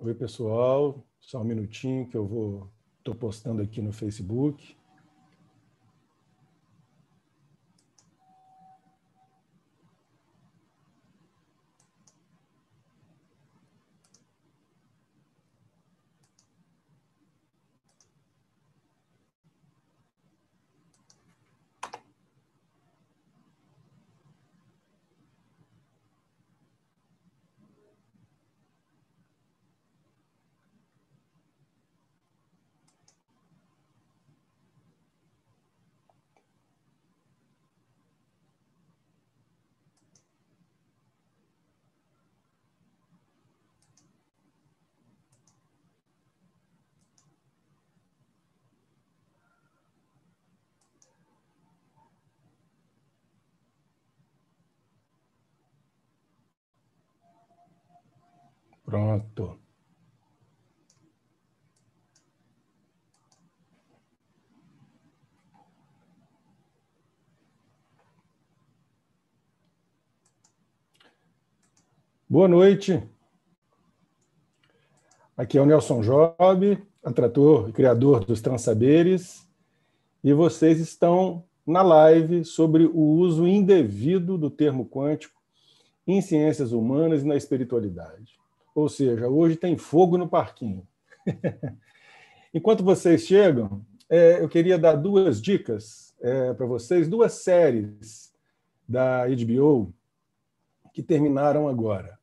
Oi, pessoal. Só um minutinho que eu vou estou postando aqui no Facebook. Pronto. Boa noite. Aqui é o Nelson Job, atrator e criador dos Transaberes, e vocês estão na live sobre o uso indevido do termo quântico em ciências humanas e na espiritualidade. Ou seja, hoje tem fogo no parquinho. Enquanto vocês chegam, é, eu queria dar duas dicas é, para vocês, duas séries da HBO que terminaram agora.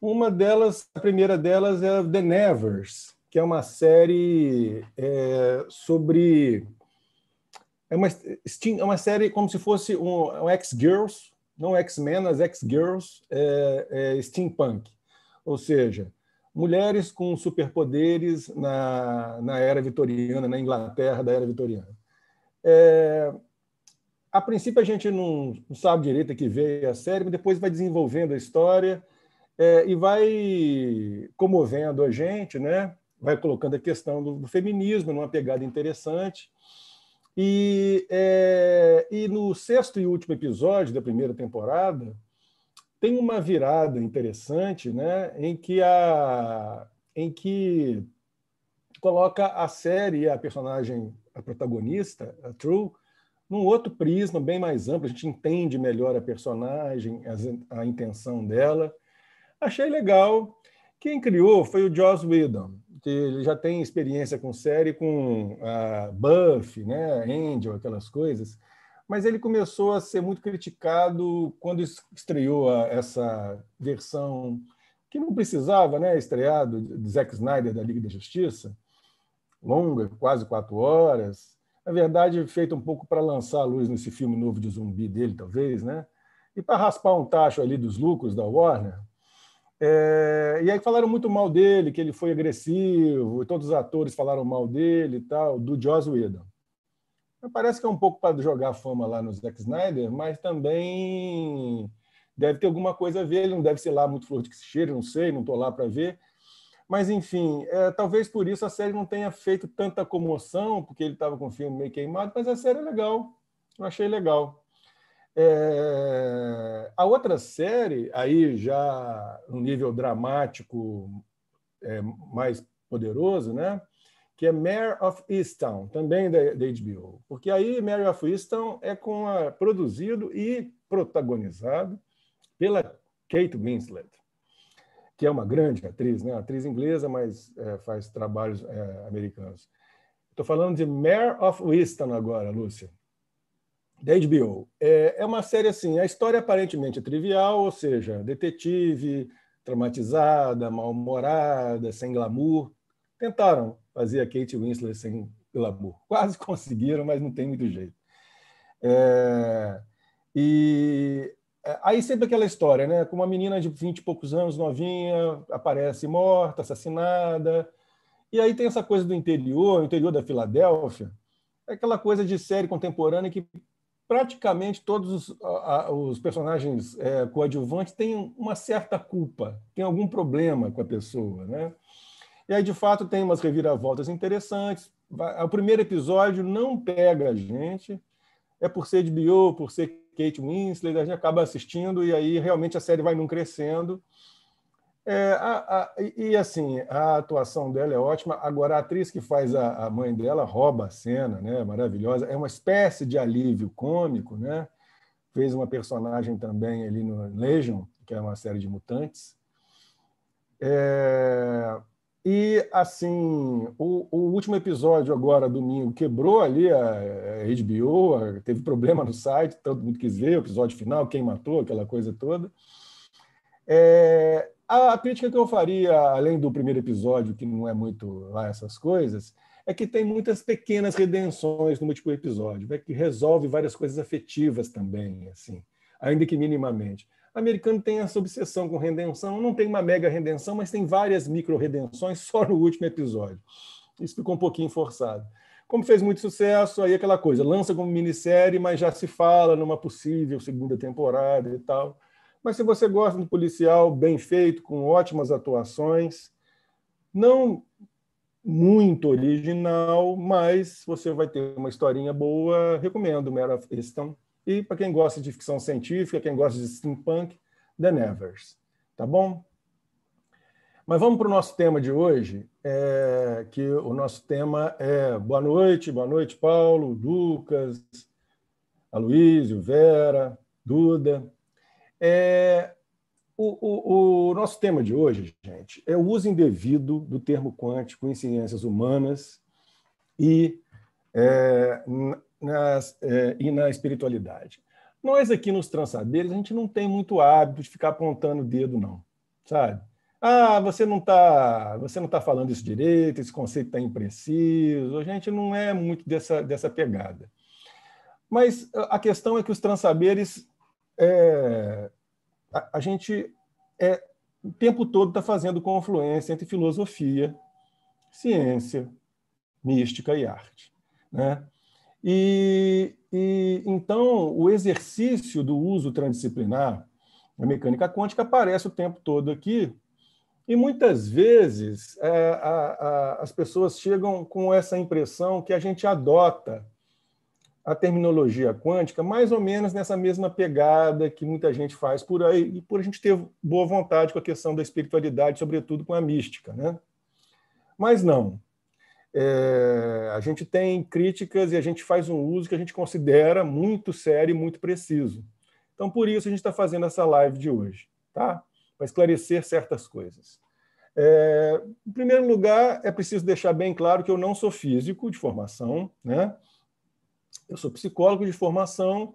Uma delas, a primeira delas é The Nevers, que é uma série é, sobre é uma, é uma série como se fosse um, um X-Girls, não X-Men, as X-Girls é, é, steampunk. Ou seja, mulheres com superpoderes na, na era vitoriana, na Inglaterra da era vitoriana. É, a princípio a gente não, não sabe direito que veio a série, mas depois vai desenvolvendo a história é, e vai comovendo a gente, né? vai colocando a questão do, do feminismo numa pegada interessante. E, é, e no sexto e último episódio da primeira temporada, tem uma virada interessante, né, em que a em que coloca a série, a personagem, a protagonista, a True, num outro prisma bem mais amplo, a gente entende melhor a personagem, a, a intenção dela. Achei legal. Quem criou foi o Joss Whedon, que já tem experiência com série, com a ah, Buffy, né, Angel, aquelas coisas mas ele começou a ser muito criticado quando estreou essa versão que não precisava né, estreado de Zack Snyder da Liga da Justiça, longa, quase quatro horas. Na verdade, feita um pouco para lançar a luz nesse filme novo de zumbi dele, talvez, né? e para raspar um tacho ali dos lucros da Warner. É... e aí falaram muito mal dele, que ele foi agressivo, todos os atores falaram mal dele e tal, do Joss Whedon. Parece que é um pouco para jogar fama lá no Zack Snyder, mas também deve ter alguma coisa a ver. Ele não deve ser lá muito flor de que se cheira, não sei, não estou lá para ver. Mas, enfim, é, talvez por isso a série não tenha feito tanta comoção, porque ele estava com o filme meio queimado, mas a série é legal. Eu achei legal. É... A outra série, aí já um nível dramático é, mais poderoso, né? que é Mare of Easttown, também da, da HBO. Porque aí Mare of Easttown é com a, produzido e protagonizado pela Kate Winslet, que é uma grande atriz, né? atriz inglesa, mas é, faz trabalhos é, americanos. Estou falando de Mare of Easttown agora, Lúcia. Da HBO. É, é uma série assim, a história é aparentemente trivial, ou seja, detetive, traumatizada, mal-humorada, sem glamour. Tentaram fazer a Kate Winslet sem glamour. Quase conseguiram, mas não tem muito jeito. É, e é, aí sempre aquela história, né? Com uma menina de 20 e poucos anos, novinha, aparece morta, assassinada. E aí tem essa coisa do interior, o interior da Filadélfia, é aquela coisa de série contemporânea que praticamente todos os, a, os personagens é, coadjuvantes têm uma certa culpa, tem algum problema com a pessoa, né? E aí, de fato, tem umas reviravoltas interessantes. O primeiro episódio não pega a gente. É por ser de Bio, por ser Kate Winslet, a gente acaba assistindo e aí realmente a série vai não crescendo. É, a, a, e assim, a atuação dela é ótima. Agora, a atriz que faz a, a, mãe dela rouba a cena, né? Maravilhosa. É uma espécie de alívio cômico, né? Fez uma personagem também ali no Legion, que é uma série de mutantes. É, e, assim, o, o, último episódio agora, domingo, quebrou ali a, a HBO, a, teve problema no site, todo mundo quis ver o episódio final, quem matou, aquela coisa toda. É, a, a, crítica que eu faria, além do primeiro episódio, que não é muito lá essas coisas, é que tem muitas pequenas redenções no último episódio, é que resolve várias coisas afetivas também, assim, ainda que minimamente americano tem essa obsessão com redenção, não tem uma mega redenção, mas tem várias micro-redenções só no último episódio. Isso ficou um pouquinho forçado. Como fez muito sucesso, aí aquela coisa, lança como minissérie, mas já se fala numa possível segunda temporada e tal. Mas se você gosta do policial bem feito, com ótimas atuações, não muito original, mas você vai ter uma historinha boa, recomendo Mera Easton. E para quem gosta de ficção científica, quem gosta de steampunk, The Nevers. Tá bom? Mas vamos para o nosso tema de hoje, é, que o nosso tema é boa noite, boa noite, Paulo, Lucas, Aloysio, Vera, Duda. É, o, o, o, nosso tema de hoje, gente, é o uso indevido do termo quântico em ciências humanas e é, nas, é, e na espiritualidade. Nós aqui nos Transaberes, a gente não tem muito hábito de ficar apontando o dedo, não, sabe? Ah, você não está, você não tá falando isso direito, esse conceito está impreciso. A gente não é muito dessa, dessa pegada. Mas a questão é que os transaberes, é, a, a, gente é, o tempo todo está fazendo confluência entre filosofia, ciência, mística e arte, né? E, e então o exercício do uso transdisciplinar da mecânica quântica aparece o tempo todo aqui. E muitas vezes é, a, a, as pessoas chegam com essa impressão que a gente adota a terminologia quântica mais ou menos nessa mesma pegada que muita gente faz por aí, e por a gente ter boa vontade com a questão da espiritualidade, sobretudo com a mística. Né? Mas não é, a gente tem críticas e a gente faz um uso que a gente considera muito sério e muito preciso. Então, por isso, a gente está fazendo essa live de hoje, tá? para esclarecer certas coisas. É, em primeiro lugar, é preciso deixar bem claro que eu não sou físico de formação, né? eu sou psicólogo de formação,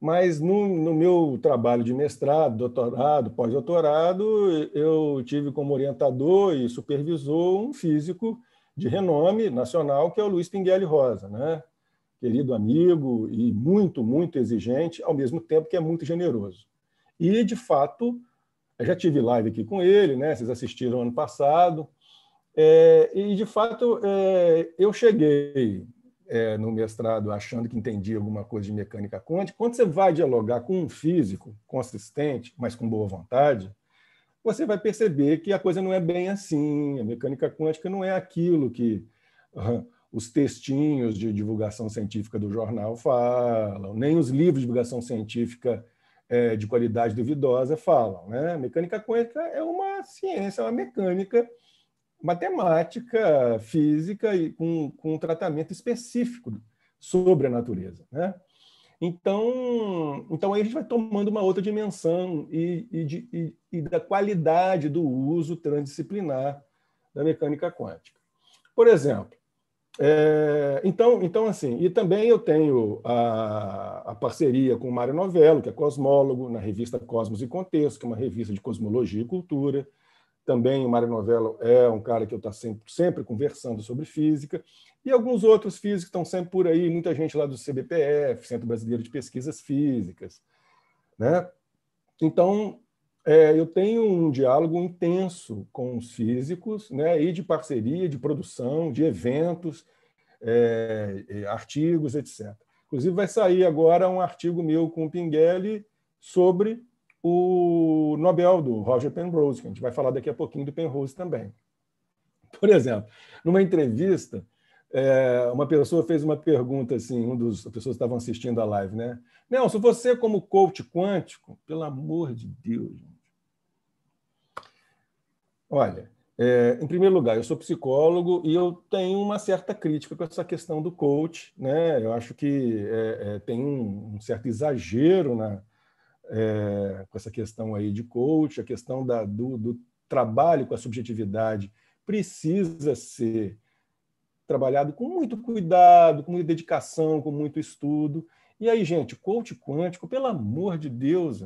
mas no, no meu trabalho de mestrado, doutorado, pós-doutorado, eu tive como orientador e supervisor um físico de renome nacional, que é o Luiz Pinguelli Rosa, né? querido amigo e muito, muito exigente, ao mesmo tempo que é muito generoso. E, de fato, já tive live aqui com ele, né? vocês assistiram ano passado, é, e, de fato, é, eu cheguei é, no mestrado achando que entendia alguma coisa de mecânica quântica. Quando você vai dialogar com um físico consistente, mas com boa vontade, você vai perceber que a coisa não é bem assim. A mecânica quântica não é aquilo que os textinhos de divulgação científica do jornal falam, nem os livros de divulgação científica é, de qualidade duvidosa falam. Né? A mecânica quântica é uma ciência, é uma mecânica matemática, física e com, com um tratamento específico sobre a natureza. Né? Então, então aí a gente vai tomando uma outra dimensão e, e, de, e, e da qualidade do uso transdisciplinar da mecânica quântica. Por exemplo, é, então, então, assim, e também eu tenho a, a, parceria com o Mário Novello, que é cosmólogo, na revista Cosmos e Contexto, que é uma revista de cosmologia e cultura também o Mário Novello é um cara que eu estou tá sempre, sempre conversando sobre física, e alguns outros físicos estão sempre por aí, muita gente lá do CBPF, Centro Brasileiro de Pesquisas Físicas. Né? Então, é, eu tenho um diálogo intenso com os físicos, né, e de parceria, de produção, de eventos, é, é artigos, etc. Inclusive, vai sair agora um artigo meu com o Pinguelli sobre o Nobel do Roger Penrose, que a gente vai falar daqui a pouquinho do Penrose também. Por exemplo, numa entrevista, é, uma pessoa fez uma pergunta assim, um dos as pessoas que estavam assistindo a live, né? Nelson, você como coach quântico, pelo amor de Deus, gente. Olha, é, em primeiro lugar, eu sou psicólogo e eu tenho uma certa crítica com essa questão do coach, né? Eu acho que é, é, tem um, um certo exagero na, é, com essa questão aí de coach, a questão da, do, do trabalho com a subjetividade precisa ser trabalhado com muito cuidado, com muita dedicação, com muito estudo. E aí, gente, coach quântico, pelo amor de Deus,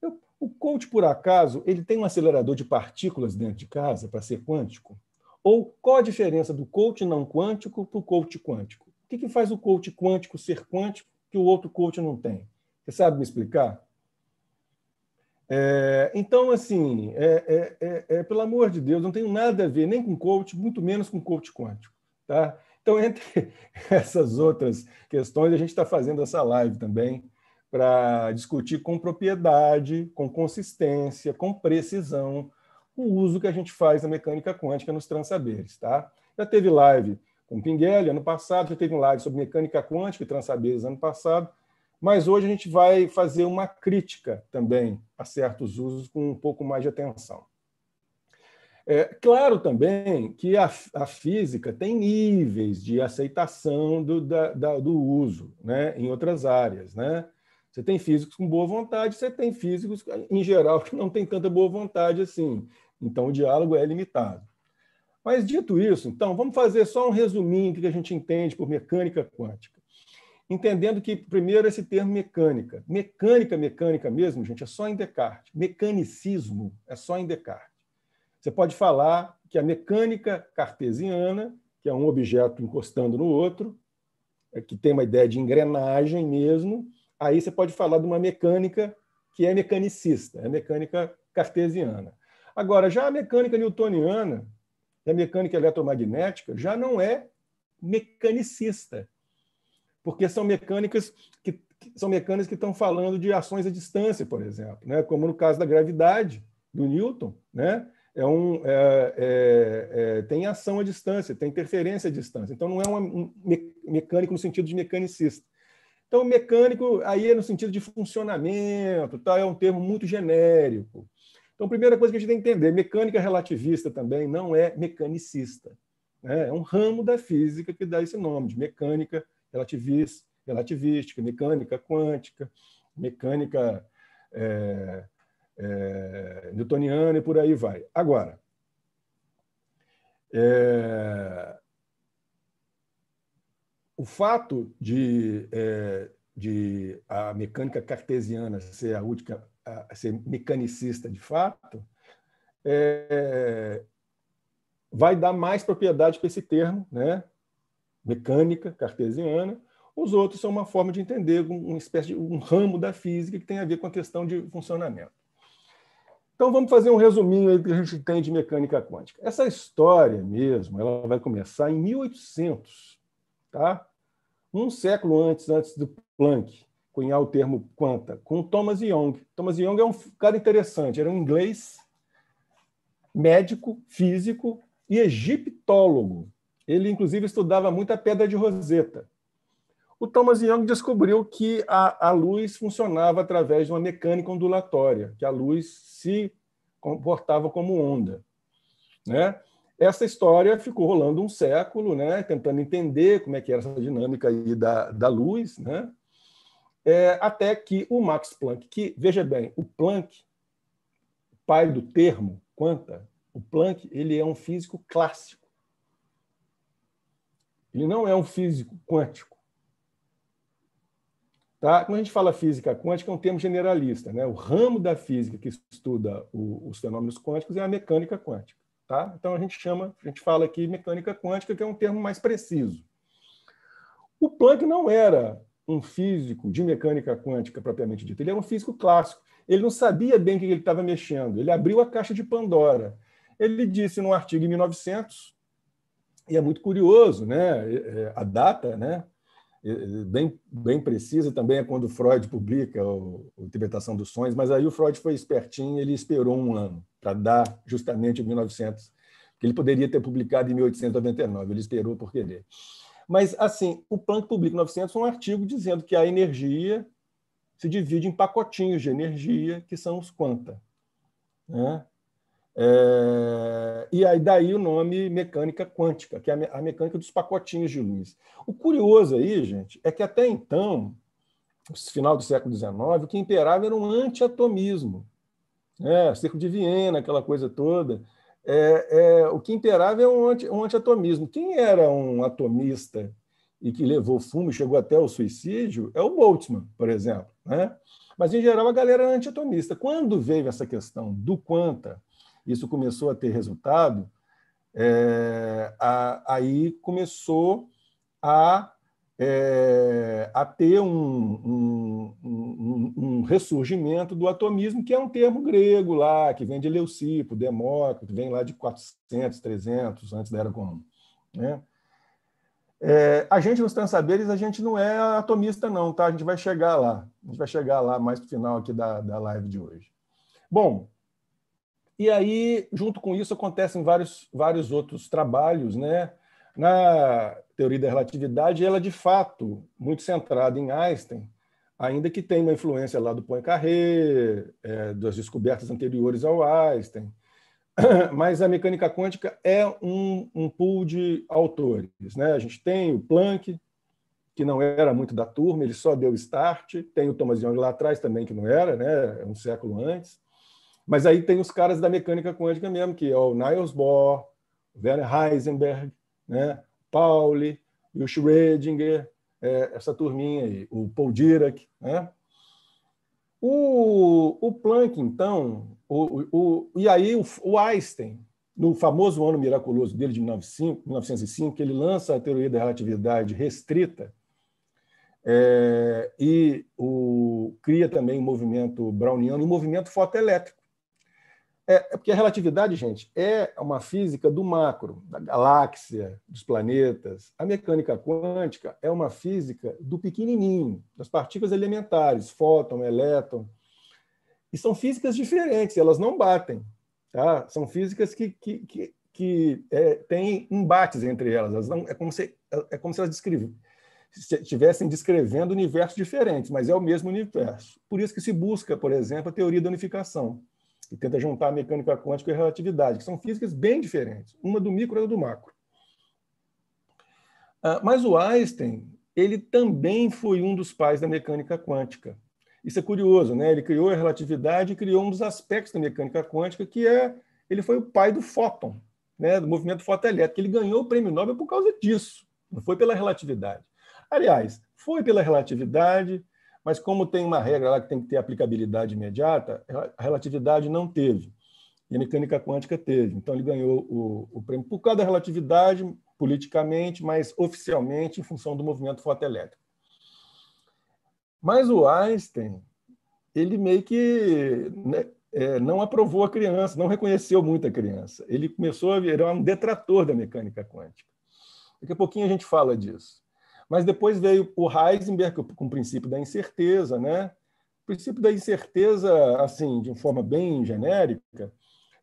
eu, o coach, por acaso, ele tem um acelerador de partículas dentro de casa para ser quântico? Ou qual a diferença do coach não quântico para o coach quântico? O que, que faz o coach quântico ser quântico que o outro coach não tem? Você sabe me explicar? É, então, assim, é é, é, é, pelo amor de Deus, não tenho nada a ver nem com coach, muito menos com coach quântico. Tá? Então, entre essas outras questões, a gente está fazendo essa live também para discutir com propriedade, com consistência, com precisão, o uso que a gente faz da mecânica quântica nos transaberes. Tá? Já teve live com Pinguelli ano passado, já teve live sobre mecânica quântica e transaberes ano passado, mas hoje a gente vai fazer uma crítica também a certos usos com um pouco mais de atenção. É claro também que a, a física tem níveis de aceitação do, da, da, do uso né, em outras áreas. Né? Você tem físicos com boa vontade, você tem físicos, em geral, que não tem tanta boa vontade assim. Então, o diálogo é limitado. Mas, dito isso, então, vamos fazer só um resuminho do que a gente entende por mecânica quântica entendendo que, primeiro, esse termo mecânica. Mecânica, mecânica mesmo, gente, é só em Descartes. Mecanicismo é só em Descartes. Você pode falar que a mecânica cartesiana, que é um objeto encostando no outro, é, que tem uma ideia de engrenagem mesmo, aí você pode falar de uma mecânica que é mecanicista, é mecânica cartesiana. Agora, já a mecânica newtoniana, a mecânica eletromagnética, já não é mecanicista, porque são mecânicas que, são mecânicas que estão falando de ações à distância, por exemplo, né? como no caso da gravidade do Newton, né? é um, é, é, é, tem ação à distância, tem interferência à distância. Então, não é um mecânico no sentido de mecanicista. Então, mecânico aí é no sentido de funcionamento, tá? é um termo muito genérico. Então, a primeira coisa que a gente tem que entender, mecânica relativista também não é mecanicista. Né? É um ramo da física que dá esse nome de mecânica relativista relativística, mecânica quântica, mecânica é, é, newtoniana e por aí vai. Agora, é, o fato de, é, de, a mecânica cartesiana ser a última a ser mecanicista de fato, é, vai dar mais propriedade para esse termo, né? mecânica cartesiana, os outros são uma forma de entender uma espécie de um ramo da física que tem a ver com a questão de funcionamento. Então vamos fazer um resuminho aí do que a gente tem de mecânica quântica. Essa história mesmo, ela vai começar em 1800, tá? Um século antes, antes do Planck cunhar o termo quanta, com Thomas Young. Thomas Young é um cara interessante, era um inglês, médico, físico e egiptólogo. Ele, inclusive, estudava muito a pedra de Roseta. O Thomas Young descobriu que a, a luz funcionava através de uma mecânica ondulatória, que a luz se comportava como onda. Né? Essa história ficou rolando um século, né? tentando entender como é que era essa dinâmica aí da, da luz, né? É, até que o Max Planck, que, veja bem, o Planck, pai do termo, quanta, o Planck ele é um físico clássico. Ele não é um físico quântico. Tá? Quando a gente fala física quântica, é um termo generalista. Né? O ramo da física que estuda o, os fenômenos quânticos é a mecânica quântica. Tá? Então a gente chama, a gente fala aqui mecânica quântica, que é um termo mais preciso. O Planck não era um físico de mecânica quântica propriamente dita, ele era um físico clássico. Ele não sabia bem o que ele estava mexendo, ele abriu a caixa de Pandora. Ele disse num artigo em 1900 e é muito curioso, né? É, a data, né? Bem, bem precisa também é quando Freud publica o, o Tibetação dos Sonhos, mas aí o Freud foi espertinho, ele esperou um ano para dar justamente 1900, que ele poderia ter publicado em 1899, ele esperou por querer. Mas, assim, o Planck publica em 900 um artigo dizendo que a energia se divide em pacotinhos de energia, que são os quanta. Né? É, e aí daí o nome mecânica quântica, que é a mecânica dos pacotinhos de luz. O curioso aí, gente, é que até então, final do século XIX, o que imperava era um antiatomismo. Né? Cerco de Viena, aquela coisa toda. É, é, o que imperava é um, anti, um antiatomismo. Quem era um atomista e que levou fumo e chegou até o suicídio é o Boltzmann, por exemplo. Né? Mas, em geral, a galera era antiatomista. Quando veio essa questão do quanta, isso começou a ter resultado, é, a, aí começou a, é, a ter um, um, um, um, ressurgimento do atomismo, que é um termo grego lá, que vem de Leucipo, Demócrito, vem lá de 400, 300, antes da Era Comum. Né? É, a gente nos Transaberes, a gente não é atomista não, tá? A gente vai chegar lá. A gente vai chegar lá mais no final aqui da, da live de hoje. Bom, e aí, junto com isso, acontecem vários, vários outros trabalhos. Né? Na teoria da relatividade, ela é de fato muito centrada em Einstein, ainda que tenha uma influência lá do Poincaré, é, das descobertas anteriores ao Einstein. Mas a mecânica quântica é um, um pool de autores. Né? A gente tem o Planck, que não era muito da turma, ele só deu start. Tem o Thomas Young lá atrás também, que não era, né? É um século antes. Mas aí tem os caras da mecânica quântica mesmo, que é o Niels Bohr, o Werner Heisenberg, né? Pauli, o Schrödinger, é, essa turminha aí, o Paul Dirac. Né? O, o Planck, então, o, o, e aí o, o Einstein, no famoso ano miraculoso dele de 1905, 1905 que ele lança a teoria da relatividade restrita é, e o, cria também o movimento browniano e o movimento fotoelétrico. É, é porque a relatividade, gente, é uma física do macro, da galáxia, dos planetas. A mecânica quântica é uma física do pequenininho, das partículas elementares, fóton, elétron. E são físicas diferentes, elas não batem. Tá? São físicas que, que, que, que é, têm embates entre elas. elas não, é, como se, é como se elas descrevem estivessem descrevendo universos diferentes, mas é o mesmo universo. Por isso que se busca, por exemplo, a teoria da unificação que tenta juntar a mecânica quântica e a relatividade, que são físicas bem diferentes, uma do micro e outra do macro. Ah, mas o Einstein, ele também foi um dos pais da mecânica quântica. Isso é curioso, né? Ele criou a relatividade e criou um dos aspectos da mecânica quântica, que é ele foi o pai do fóton, né? do movimento fotoelétrico. Ele ganhou o prêmio Nobel por causa disso, não foi pela relatividade. Aliás, foi pela relatividade, mas como tem uma regra lá que tem que ter aplicabilidade imediata, a relatividade não teve. E a mecânica quântica teve. Então ele ganhou o, o prêmio por causa da relatividade, politicamente, mas oficialmente em função do movimento fotoelétrico. Mas o Einstein, ele meio que né, é, não aprovou a criança, não reconheceu muito a criança. Ele começou a virar um detrator da mecânica quântica. Daqui a pouquinho a gente fala disso. Mas depois veio o Heisenberg com o princípio da incerteza, né? O princípio da incerteza, assim, de uma forma bem genérica,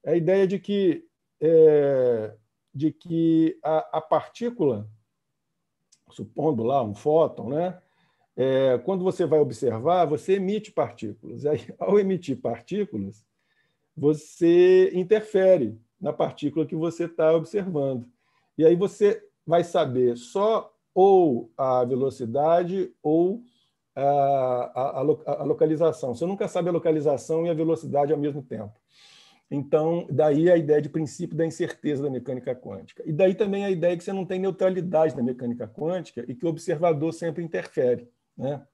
é a ideia de que, é, de que a, a, partícula, supondo lá um fóton, né? É, quando você vai observar, você emite partículas. Aí, ao emitir partículas, você interfere na partícula que você está observando. E aí você vai saber só ou a velocidade ou a, a, a, localização. Você nunca sabe a localização e a velocidade ao mesmo tempo. Então, daí a ideia de princípio da incerteza da mecânica quântica. E daí também a ideia que você não tem neutralidade na mecânica quântica e que o observador sempre interfere. Né?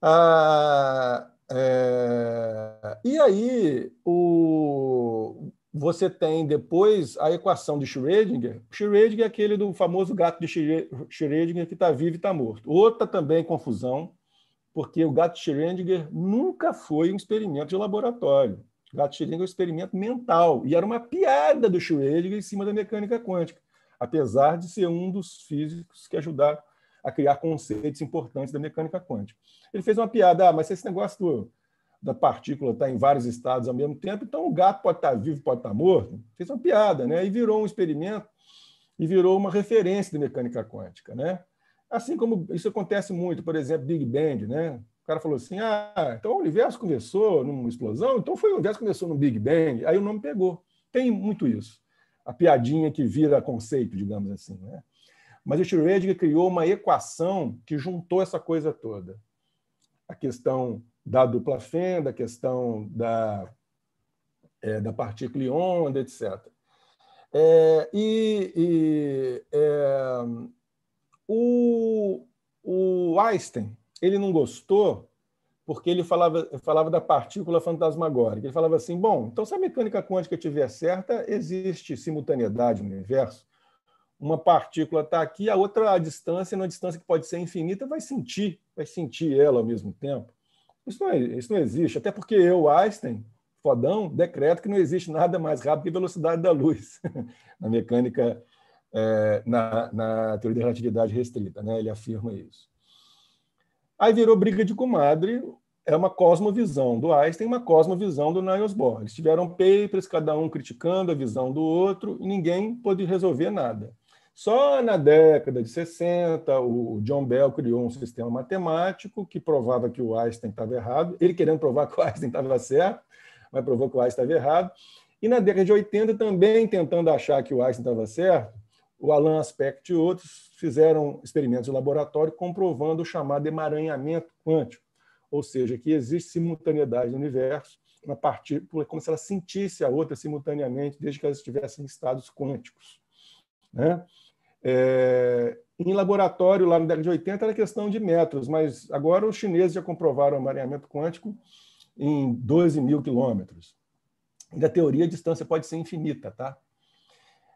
Ah, é... E aí, o você tem depois a equação de Schrödinger. Schrödinger é aquele do famoso gato de Schrödinger que está vivo e está morto. Outra também confusão, porque o gato de Schrödinger nunca foi um experimento de laboratório. O gato de Schrödinger é um experimento mental e era uma piada do Schrödinger em cima da mecânica quântica, apesar de ser um dos físicos que ajudaram a criar conceitos importantes da mecânica quântica. Ele fez uma piada, ah, mas esse negócio do da partícula está em vários estados ao mesmo tempo, então o gato pode estar tá vivo, pode estar tá morto. Fez uma piada, né? E virou um experimento e virou uma referência de mecânica quântica, né? Assim como isso acontece muito, por exemplo, Big Bang, né? O cara falou assim: ah, então o universo começou numa explosão, então foi o universo começou no Big Bang, aí o nome pegou. Tem muito isso. A piadinha que vira conceito, digamos assim. Né? Mas o Schrödinger criou uma equação que juntou essa coisa toda. A questão da dupla fenda, a questão da, é, da partícula e onda, etc. É, e, e é, o, o Einstein ele não gostou porque ele falava, falava da partícula fantasmagórica. Ele falava assim: bom, então se a mecânica quântica estiver certa, existe simultaneidade no universo. Uma partícula está aqui, a outra à distância, na distância que pode ser infinita, vai sentir, vai sentir ela ao mesmo tempo. Isso não, é, isso não existe, até porque eu, Einstein, fodão, decreto que não existe nada mais rápido que a velocidade da luz na mecânica, é, na, na, teoria da relatividade restrita. Né? Ele afirma isso. Aí virou briga de comadre, é uma cosmovisão do Einstein, uma cosmovisão do Niels Bohr. Eles tiveram papers, cada um criticando a visão do outro, e ninguém pôde resolver nada. Só na década de 60, o John Bell criou um sistema matemático que provava que o Einstein estava errado, ele querendo provar que o Einstein estava certo, mas provou que o Einstein estava errado. E na década de 80, também tentando achar que o Einstein estava certo, o Alan Aspect e outros fizeram experimentos de laboratório comprovando o chamado emaranhamento quântico, ou seja, que existe simultaneidade no universo, uma partícula como se ela sentisse a outra simultaneamente, desde que elas estivessem em estados quânticos. Né? É, em laboratório, lá na década de 80, era questão de metros, mas agora os chineses já comprovaram o mareamento quântico em 12 mil quilômetros. E na teoria, a distância pode ser infinita, tá?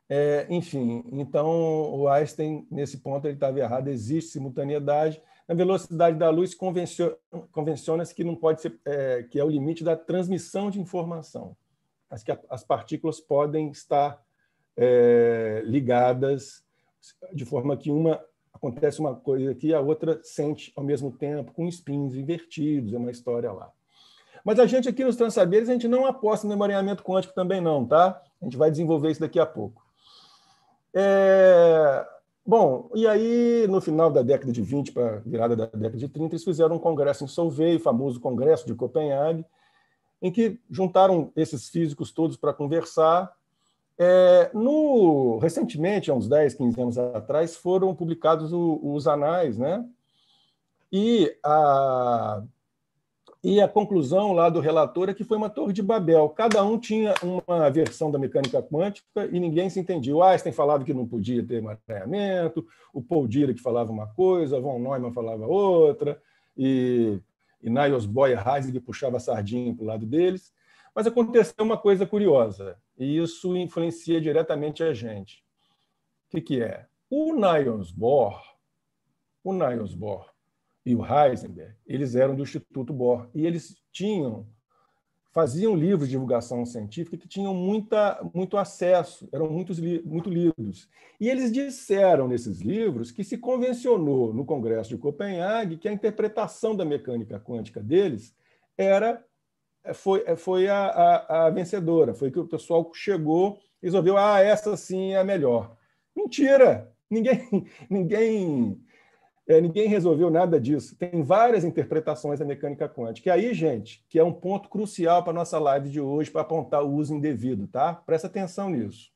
É, enfim, então o Einstein, nesse ponto, ele estava errado. Existe simultaneidade. Na velocidade da luz, convenciona-se que não pode ser, é, que é o limite da transmissão de informação. As, as partículas podem estar é, ligadas de forma que uma acontece uma coisa aqui, a outra sente ao mesmo tempo, com spins invertidos, é uma história lá. Mas a gente aqui nos Transaberes, a gente não aposta no emaranhamento quântico também não, tá? A gente vai desenvolver isso daqui a pouco. É... Bom, e aí, no final da década de 20 para a virada da década de 30, eles fizeram um congresso em Solvay, o famoso congresso de Copenhague, em que juntaram esses físicos todos para conversar é, no, recentemente, há uns 10, 15 anos atrás, foram publicados o, os anais, né? E a, e a conclusão lá do relator é que foi uma torre de Babel. Cada um tinha uma versão da mecânica quântica e ninguém se entendia. O Einstein falava que não podia ter mapeamento, o Paul Dirac falava uma coisa, Von Neumann falava outra, e, e Niels Bohr e Heisig puxava a sardinha para o lado deles. Mas aconteceu uma coisa curiosa, e isso influencia diretamente a gente. O que, que é? O Niels Bohr, o Niels Bohr e o Heisenberg, eles eram do Instituto Bohr e eles tinham faziam livros de divulgação científica que tinham muita, muito acesso, eram muitos, muito lidos. E eles disseram nesses livros que se convencionou no Congresso de Copenhague que a interpretação da mecânica quântica deles era é, foi, é, foi a, a, a vencedora, foi que o pessoal chegou e resolveu, ah, essa sim é a melhor. Mentira! Ninguém, ninguém, é, ninguém resolveu nada disso. Tem várias interpretações da mecânica quântica. E aí, gente, que é um ponto crucial para a nossa live de hoje, para apontar o uso indevido, tá? Presta atenção nisso.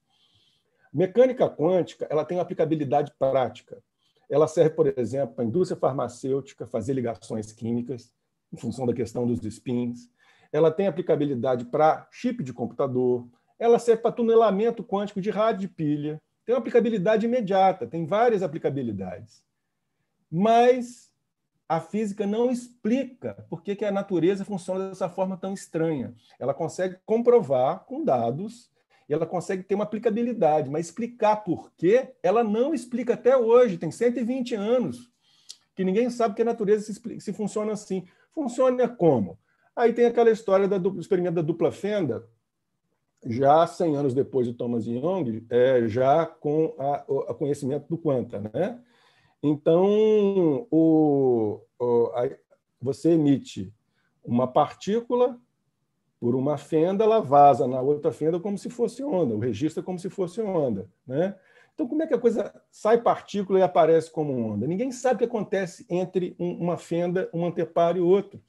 Mecânica quântica, ela tem uma aplicabilidade prática. Ela serve, por exemplo, para a indústria farmacêutica fazer ligações químicas, em função da questão dos spins ela tem aplicabilidade para chip de computador, ela serve para tunelamento quântico de rádio de pilha, tem uma aplicabilidade imediata, tem várias aplicabilidades. Mas a física não explica por que, que a natureza funciona dessa forma tão estranha. Ela consegue comprovar com dados e ela consegue ter uma aplicabilidade, mas explicar por quê, ela não explica até hoje, tem 120 anos, que ninguém sabe que a natureza se, se funciona assim. Funciona como? Aí tem aquela história da dupla, experimento da dupla fenda, já 100 anos depois de Thomas Young, é, já com o conhecimento do quanta. Né? Então, o, o, a, você emite uma partícula por uma fenda, ela vaza na outra fenda como se fosse onda, o registra como se fosse onda. Né? Então, como é que a coisa sai partícula e aparece como onda? Ninguém sabe o que acontece entre uma fenda, um anteparo e outro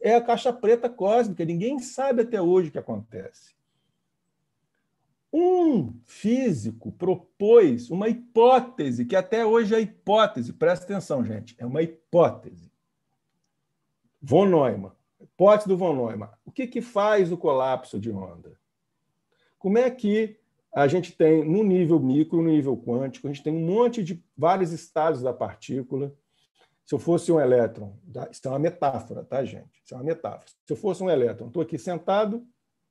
é a caixa preta cósmica, ninguém sabe até hoje o que acontece. Um físico propôs uma hipótese, que até hoje é hipótese, presta atenção, gente, é uma hipótese. Von Neumann, hipótese do Von Neumann. O que, que faz o colapso de onda? Como é que a gente tem, no nível micro, no nível quântico, a gente tem um monte de vários estados da partícula, se eu fosse um elétron, tá? isso é uma metáfora, tá, gente? Isso é uma metáfora. Se eu fosse um elétron, estou aqui sentado,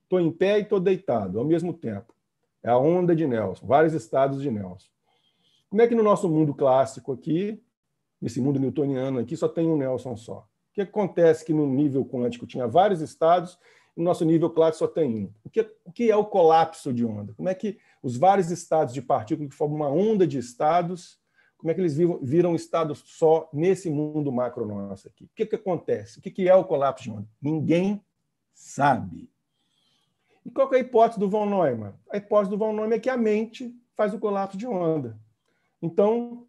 estou em pé e estou deitado ao mesmo tempo. É a onda de Nelson, vários estados de Nelson. Como é que no nosso mundo clássico aqui, nesse mundo newtoniano aqui, só tem um Nelson só? O que acontece que no nível quântico tinha vários estados no nosso nível clássico só tem um. O que, o que é o colapso de onda? Como é que os vários estados de partícula que formam uma onda de estados como é que eles viram Estado só nesse mundo macro nosso aqui? O que, que acontece? O que, que é o colapso de onda? Ninguém sabe. E qual é a hipótese do von Neumann? A hipótese do von Neumann é que a mente faz o colapso de onda. Então,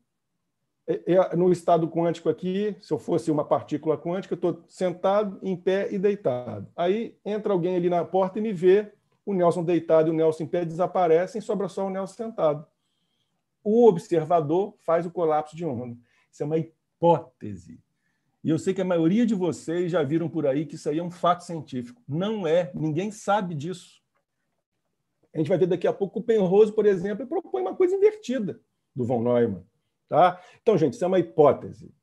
é, é, no estado quântico aqui, se eu fosse uma partícula quântica, eu estou sentado, em pé e deitado. Aí entra alguém ali na porta e me vê, o Nelson deitado e o Nelson em pé desaparecem, sobra só o Nelson sentado o observador faz o colapso de onda. Isso é uma hipótese. E eu sei que a maioria de vocês já viram por aí que isso aí é um fato científico. Não é, ninguém sabe disso. A gente vai ver daqui a pouco o Penrose, por exemplo, propõe uma coisa invertida do von Neumann. Tá? Então, gente, isso é uma hipótese.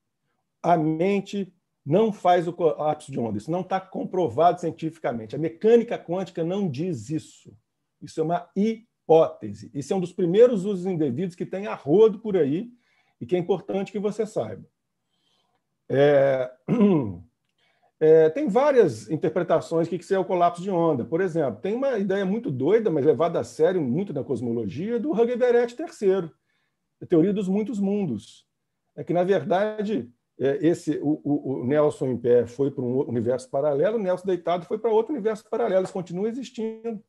A mente não faz o colapso de onda, isso não está comprovado cientificamente. A mecânica quântica não diz isso. Isso é uma hipótese hipótese. Esse é um dos primeiros usos indevidos que tem a rodo por aí e que é importante que você saiba. É... É, tem várias interpretações do que é o colapso de onda. Por exemplo, tem uma ideia muito doida, mas levada a sério muito na cosmologia, do hugge III, a teoria dos muitos mundos. É que, na verdade, é, esse o, o, o, Nelson em pé foi para um universo paralelo, o Nelson deitado foi para outro universo paralelo, eles continuam existindo.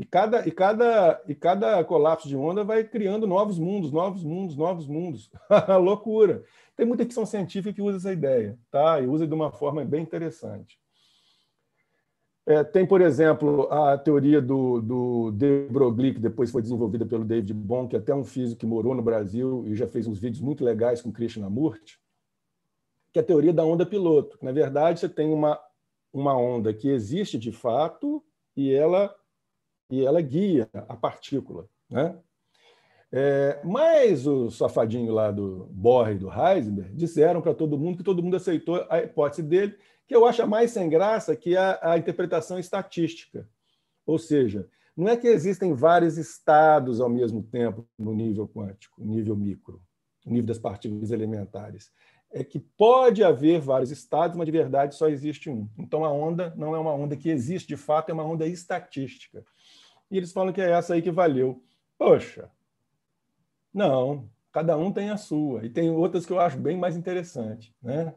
E cada, e, cada, e cada colapso de onda vai criando novos mundos, novos mundos, novos mundos. Loucura. Tem muita ficção científica que usa essa ideia, tá? E usa de uma forma bem interessante. É, tem, por exemplo, a teoria do, do de Broglie, que depois foi desenvolvida pelo David Bohm, que é até é um físico que morou no Brasil e já fez uns vídeos muito legais com Krishnamurti, que é a teoria da onda piloto. Na verdade, você tem uma, uma onda que existe de fato e ela e ela guia a partícula. Né? É, mas o safadinho lá do Bohr e do Heisenberg disseram para todo mundo que todo mundo aceitou a hipótese dele, que eu acho mais sem graça que a, a interpretação estatística. Ou seja, não é que existem vários estados ao mesmo tempo no nível quântico, nível micro, nível das partículas elementares. É que pode haver vários estados, mas de verdade só existe um. Então a onda não é uma onda que existe de fato, é uma onda estatística e eles falam que é essa aí que valeu. Poxa, não, cada um tem a sua, e tem outras que eu acho bem mais interessante. Né?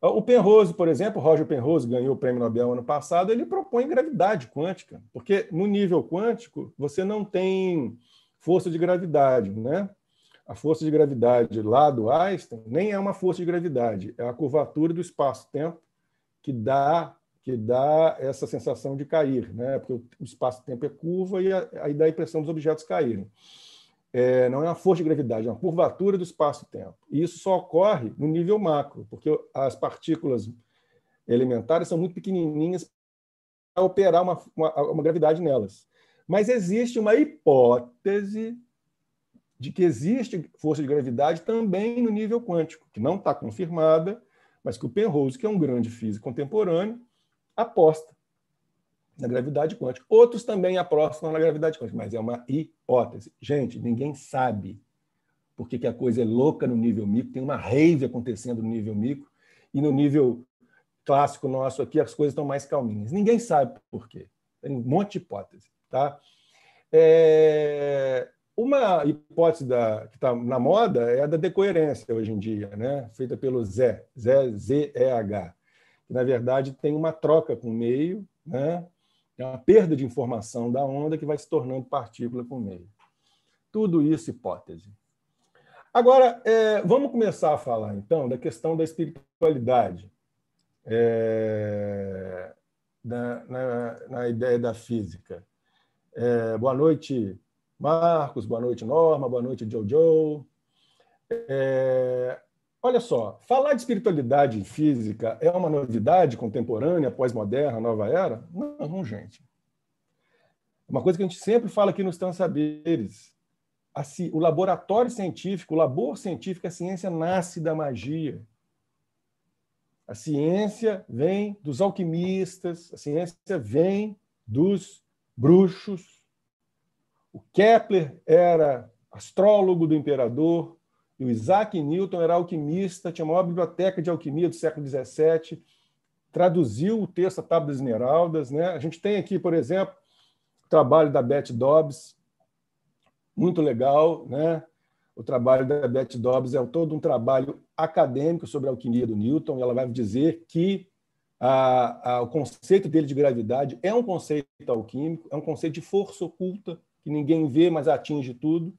O Penrose, por exemplo, Roger Penrose ganhou o prêmio Nobel ano passado, ele propõe gravidade quântica, porque no nível quântico você não tem força de gravidade, né? A força de gravidade lá do Einstein nem é uma força de gravidade, é a curvatura do espaço-tempo que dá que dá essa sensação de cair, né? porque o espaço-tempo é curva e aí dá a impressão dos objetos caírem. É, não é uma força de gravidade, é uma curvatura do espaço-tempo. E isso só ocorre no nível macro, porque as partículas elementares são muito pequenininhas para operar uma, uma, uma gravidade nelas. Mas existe uma hipótese de que existe força de gravidade também no nível quântico, que não está confirmada, mas que o Penrose, que é um grande físico contemporâneo, aposta na gravidade quântica. Outros também apostam na gravidade quântica, mas é uma hipótese. Gente, ninguém sabe por que a coisa é louca no nível micro, tem uma rave acontecendo no nível micro, e no nível clássico nosso aqui as coisas estão mais calminhas. Ninguém sabe por quê. Tem um monte de hipótese. Tá? É... Uma hipótese da, que está na moda é a da decoerência hoje em dia, né? feita pelo Zé, Zé Z-E-H que, na verdade, tem uma troca com o meio, né? é uma perda de informação da onda que vai se tornando partícula com o meio. Tudo isso hipótese. Agora, é, vamos começar a falar, então, da questão da espiritualidade, é, da, na, na, ideia da física. É, boa noite, Marcos, boa noite, Norma, boa noite, Jojo. É, Olha só, falar de espiritualidade física é uma novidade contemporânea, pós-moderna, nova era? Não, gente. Uma coisa que a gente sempre fala aqui nos Transaberes. Assim, o laboratório científico, o labor científico, a ciência nasce da magia. A ciência vem dos alquimistas, a ciência vem dos bruxos. O Kepler era astrólogo do imperador, e o Isaac Newton era alquimista, tinha a maior biblioteca de alquimia do século XVII, traduziu o texto A Tábua das Esmeraldas. Né? A gente tem aqui, por exemplo, o trabalho da Beth Dobbs, muito legal. Né? O trabalho da Beth Dobbs é todo um trabalho acadêmico sobre a alquimia do Newton, e ela vai dizer que a, a, o conceito dele de gravidade é um conceito alquímico, é um conceito de força oculta, que ninguém vê, mas atinge tudo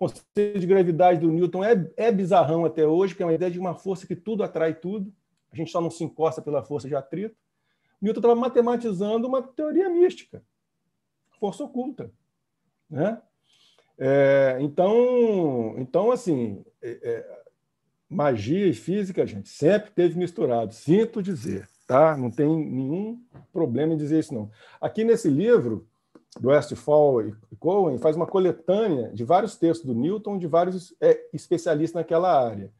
conceito de gravidade do Newton é, é bizarrão até hoje, porque é uma ideia de uma força que tudo atrai tudo. A gente só não se encosta pela força de atrito. Newton estava matematizando uma teoria mística, força oculta. Né? É, então, então, assim, é, é magia e física, gente, sempre teve misturado, sinto dizer, tá? Não tem nenhum problema em dizer isso, não. Aqui nesse livro, do Westfall e Cohen, faz uma coletânea de vários textos do Newton, de vários é, especialistas naquela área.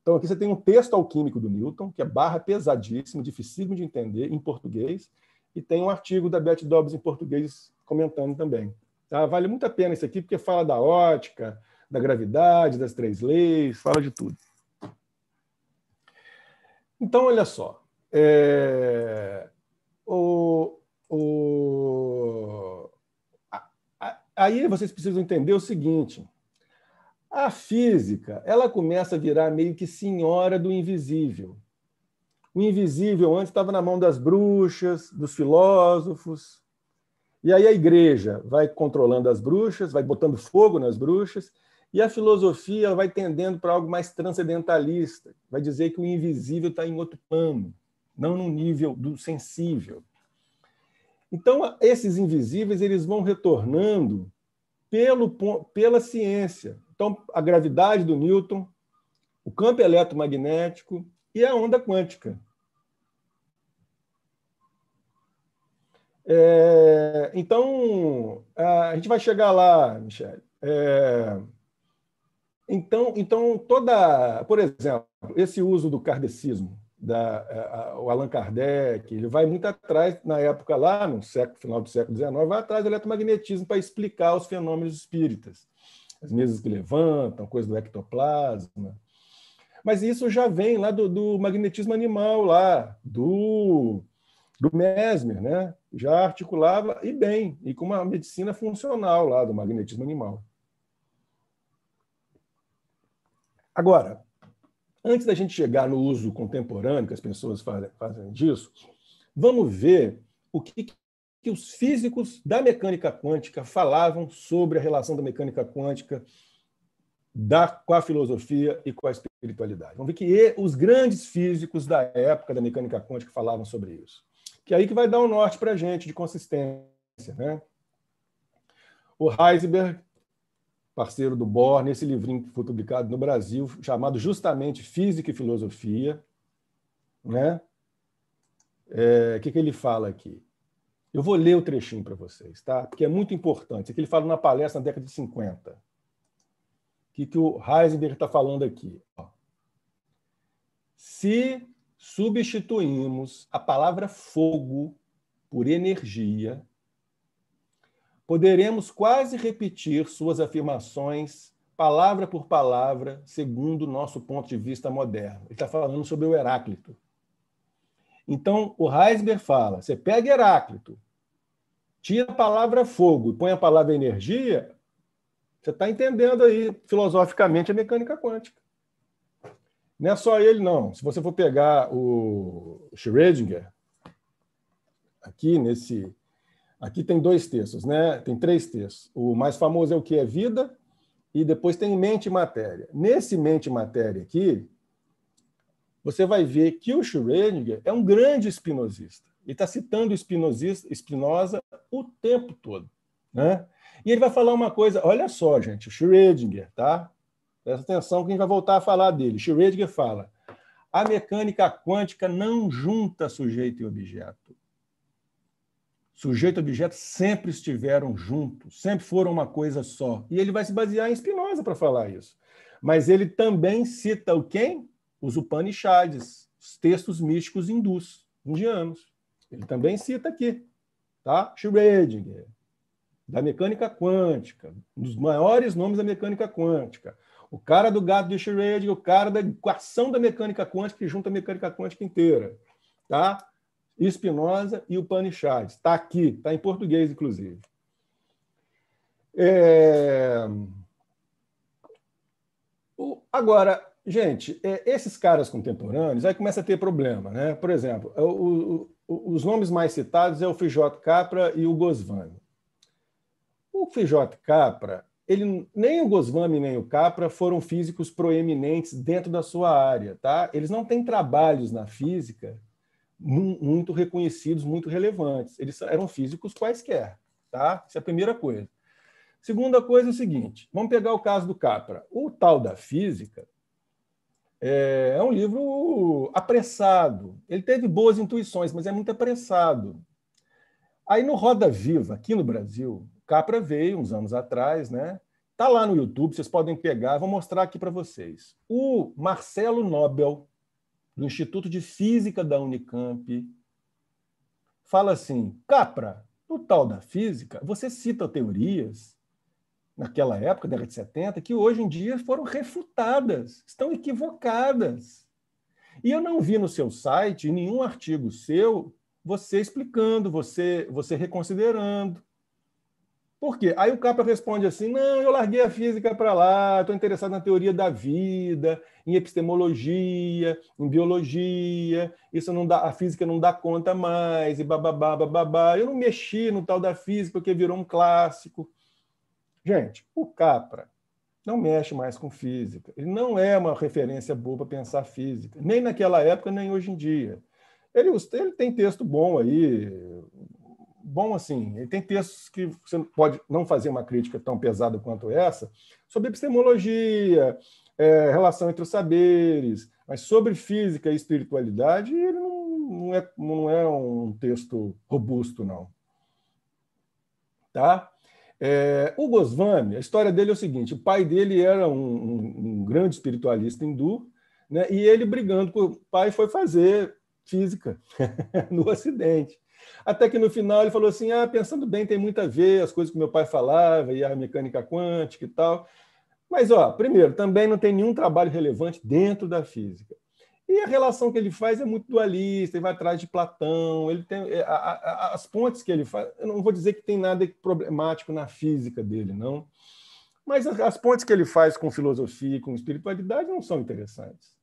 Então, aqui você tem um texto alquímico do Newton, que é barra pesadíssimo, dificílimo de entender, em português, e tem um artigo da Beth Dobbs em português comentando também. Tá? Vale muito a pena isso aqui, porque fala da ótica, da gravidade, das três leis, fala de tudo. Então, olha só. É... O, o aí vocês precisam entender o seguinte: a física ela começa a virar meio que senhora do invisível. O invisível antes estava na mão das bruxas, dos filósofos. E aí a igreja vai controlando as bruxas, vai botando fogo nas bruxas, e a filosofia vai tendendo para algo mais transcendentalista, vai dizer que o invisível está em outro plano, não no nível do sensível. Então, esses invisíveis eles vão retornando pelo, pela ciência. Então, a gravidade do Newton, o campo eletromagnético e a onda quântica. É, então, a gente vai chegar lá, Michele. É, então, então, toda. Por exemplo, esse uso do kardecismo da, é, a, o Allan Kardec, ele vai muito atrás, na época lá, no século, final do século XIX, vai atrás do eletromagnetismo para explicar os fenômenos espíritas. As mesas que levantam, coisa do ectoplasma. Mas isso já vem lá do, do magnetismo animal, lá, do, do Mesmer, né? já articulava, e bem, e com uma medicina funcional lá do magnetismo animal. Agora, Antes da gente chegar no uso contemporâneo, que as pessoas fazem, fazem disso, vamos ver o que, que os físicos da mecânica quântica falavam sobre a relação da mecânica quântica da, com a filosofia e com a espiritualidade. Vamos ver que os grandes físicos da época da mecânica quântica falavam sobre isso. Que é aí que vai dar um norte para a gente de consistência. Né? O Heisenberg parceiro do Born, esse livrinho que foi publicado no Brasil, chamado justamente Física e Filosofia. Né? É, o é, que, que ele fala aqui? Eu vou ler o trechinho para vocês, tá? porque é muito importante. Isso aqui ele fala na palestra na década de 50. O que, que o Heisenberg está falando aqui? Ó. Se substituímos a palavra fogo por energia, poderemos quase repetir suas afirmações palavra por palavra, segundo o nosso ponto de vista moderno. Ele está falando sobre o Heráclito. Então, o Heisberg fala: você pega Heráclito, tira a palavra fogo e põe a palavra energia, você está entendendo aí filosoficamente a mecânica quântica. Não é só ele, não. Se você for pegar o Schrödinger, aqui nesse Aqui tem dois textos, né? Tem três textos. O mais famoso é o que é vida e depois tem mente e matéria. Nesse mente e matéria aqui, você vai ver que o Schrödinger é um grande espinosista. Ele está citando Spinoza o tempo todo, né? E ele vai falar uma coisa, olha só, gente, Schrödinger, tá? Presta atenção que a gente vai voltar a falar dele. Schrödinger fala: a mecânica quântica não junta sujeito e objeto, sujeito e objeto sempre estiveram juntos, sempre foram uma coisa só. E ele vai se basear em Spinoza para falar isso. Mas ele também cita o quem? Os Upanishads, os textos místicos hindus, indianos. Ele também cita aqui, tá? Schrödinger, da mecânica quântica, um dos maiores nomes da mecânica quântica. O cara do gato de Schrödinger, o cara da equação da mecânica quântica que junta a mecânica quântica inteira, tá? Spinoza e Upanishad. Está aqui, está em português, inclusive. É... Agora, gente, é, esses caras contemporâneos aí começa a ter problema, né? Por exemplo, é, o, o, os nomes mais citados é o Fijot Capra e o Goswami. O Fijot Capra, ele nem o Goswami nem o Capra foram físicos proeminentes dentro da sua área, tá? Eles não têm trabalhos na física muito reconhecidos, muito relevantes. Eles eram físicos quaisquer, tá? Isso é a primeira coisa. Segunda coisa é o seguinte: vamos pegar o caso do Capra. O tal da física é, é um livro apressado. Ele teve boas intuições, mas é muito apressado. Aí no Roda Viva, aqui no Brasil, Capra veio uns anos atrás, né? Tá lá no YouTube, vocês podem pegar, vou mostrar aqui para vocês. O Marcelo Nobel, do Instituto de Física da Unicamp, fala assim: Capra, no tal da física, você cita teorias, naquela época, década de 70, que hoje em dia foram refutadas, estão equivocadas. E eu não vi no seu site nenhum artigo seu você explicando, você, você reconsiderando. Por quê? Aí o Capa responde assim: não, eu larguei a física para lá, estou interessado na teoria da vida, em epistemologia, em biologia, isso não dá, a física não dá conta mais, e bababá, bababá. Eu não mexi no tal da física porque virou um clássico. Gente, o Capra não mexe mais com física. Ele não é uma referência boa para pensar física, nem naquela época, nem hoje em dia. Ele, ele tem texto bom aí, bom assim. Ele tem textos que você pode não fazer uma crítica tão pesada quanto essa, sobre epistemologia, é, relação entre os saberes, mas sobre física e espiritualidade, ele não, não, é, não é um texto robusto, não. Tá? É, o Goswami, a história dele é o seguinte: o pai dele era um, um, um grande espiritualista hindu, né, e ele, brigando com o pai, foi fazer física no Ocidente. Até que no final ele falou assim: ah, pensando bem, tem muito a ver, as coisas que meu pai falava, e a mecânica quântica e tal. Mas, ó, primeiro, também não tem nenhum trabalho relevante dentro da física. E a relação que ele faz é muito dualista, ele vai atrás de Platão, ele tem é, a, a, as pontes que ele faz. Eu não vou dizer que tem nada problemático na física dele, não. Mas as, as pontes que ele faz com filosofia, com espiritualidade, não são interessantes.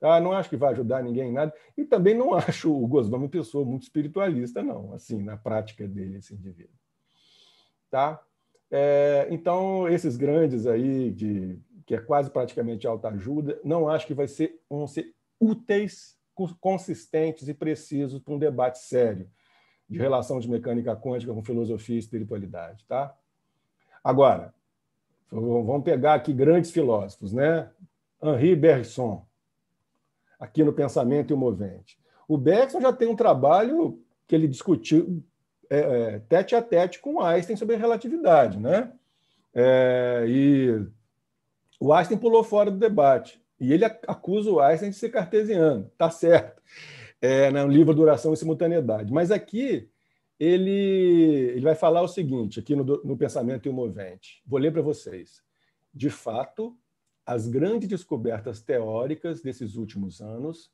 Ah, não acho que vai ajudar ninguém em nada. E também não acho o Goswami uma pessoa muito espiritualista, não, assim, na prática dele, esse assim, indivíduo. Tá? É, então, esses grandes aí, de, que é quase praticamente autoajuda, não acho que vai ser, vão ser úteis, consistentes e precisos para um debate sério de relação de mecânica quântica com filosofia e espiritualidade. Tá? Agora, vamos pegar aqui grandes filósofos, né? Henri Bergson, aqui no Pensamento e o Movente. O Bergson já tem um trabalho que ele discutiu é, é, tete a tete com Einstein sobre a relatividade, né? É, e o Einstein pulou fora do debate e ele acusa o Einstein de ser cartesiano, tá certo? É, no né, livro Duração e Simultaneidade. Mas aqui ele, ele vai falar o seguinte, aqui no, no Pensamento e o Movente. Vou ler para vocês. De fato, as grandes descobertas teóricas desses últimos anos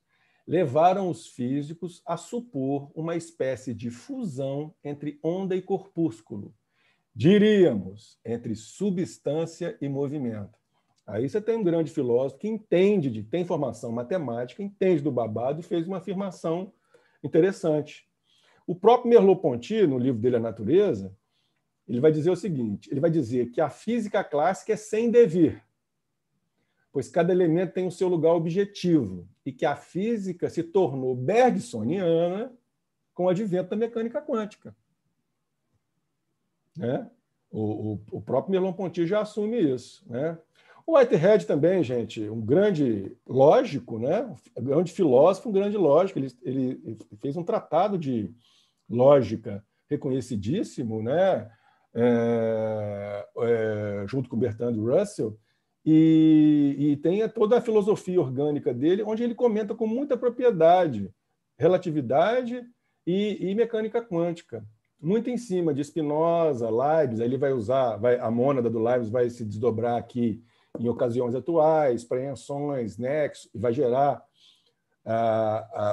levaram os físicos a supor uma espécie de fusão entre onda e corpúsculo, diríamos, entre substância e movimento. Aí você tem um grande filósofo que entende, de, tem formação matemática, entende do babado e fez uma afirmação interessante. O próprio Merleau-Ponty, no livro dele A Natureza, ele vai dizer o seguinte: ele vai dizer que a física clássica é sem devir pois cada elemento tem o seu lugar objetivo, e que a física se tornou bergsoniana com o advento da mecânica quântica. Né? O, o, o, próprio Merleau-Ponty já assume isso. Né? O Whitehead também, gente, um grande lógico, né? um grande filósofo, um grande lógico. Ele, ele fez um tratado de lógica reconhecidíssimo, né? É, é, junto com Bertrand Russell, e, e tem toda a filosofia orgânica dele, onde ele comenta com muita propriedade relatividade e, e mecânica quântica. Muito em cima de Spinoza, Leibniz, aí ele vai usar, vai, a mônada do Leibniz vai se desdobrar aqui em ocasiões atuais, preensões, nexos, e vai gerar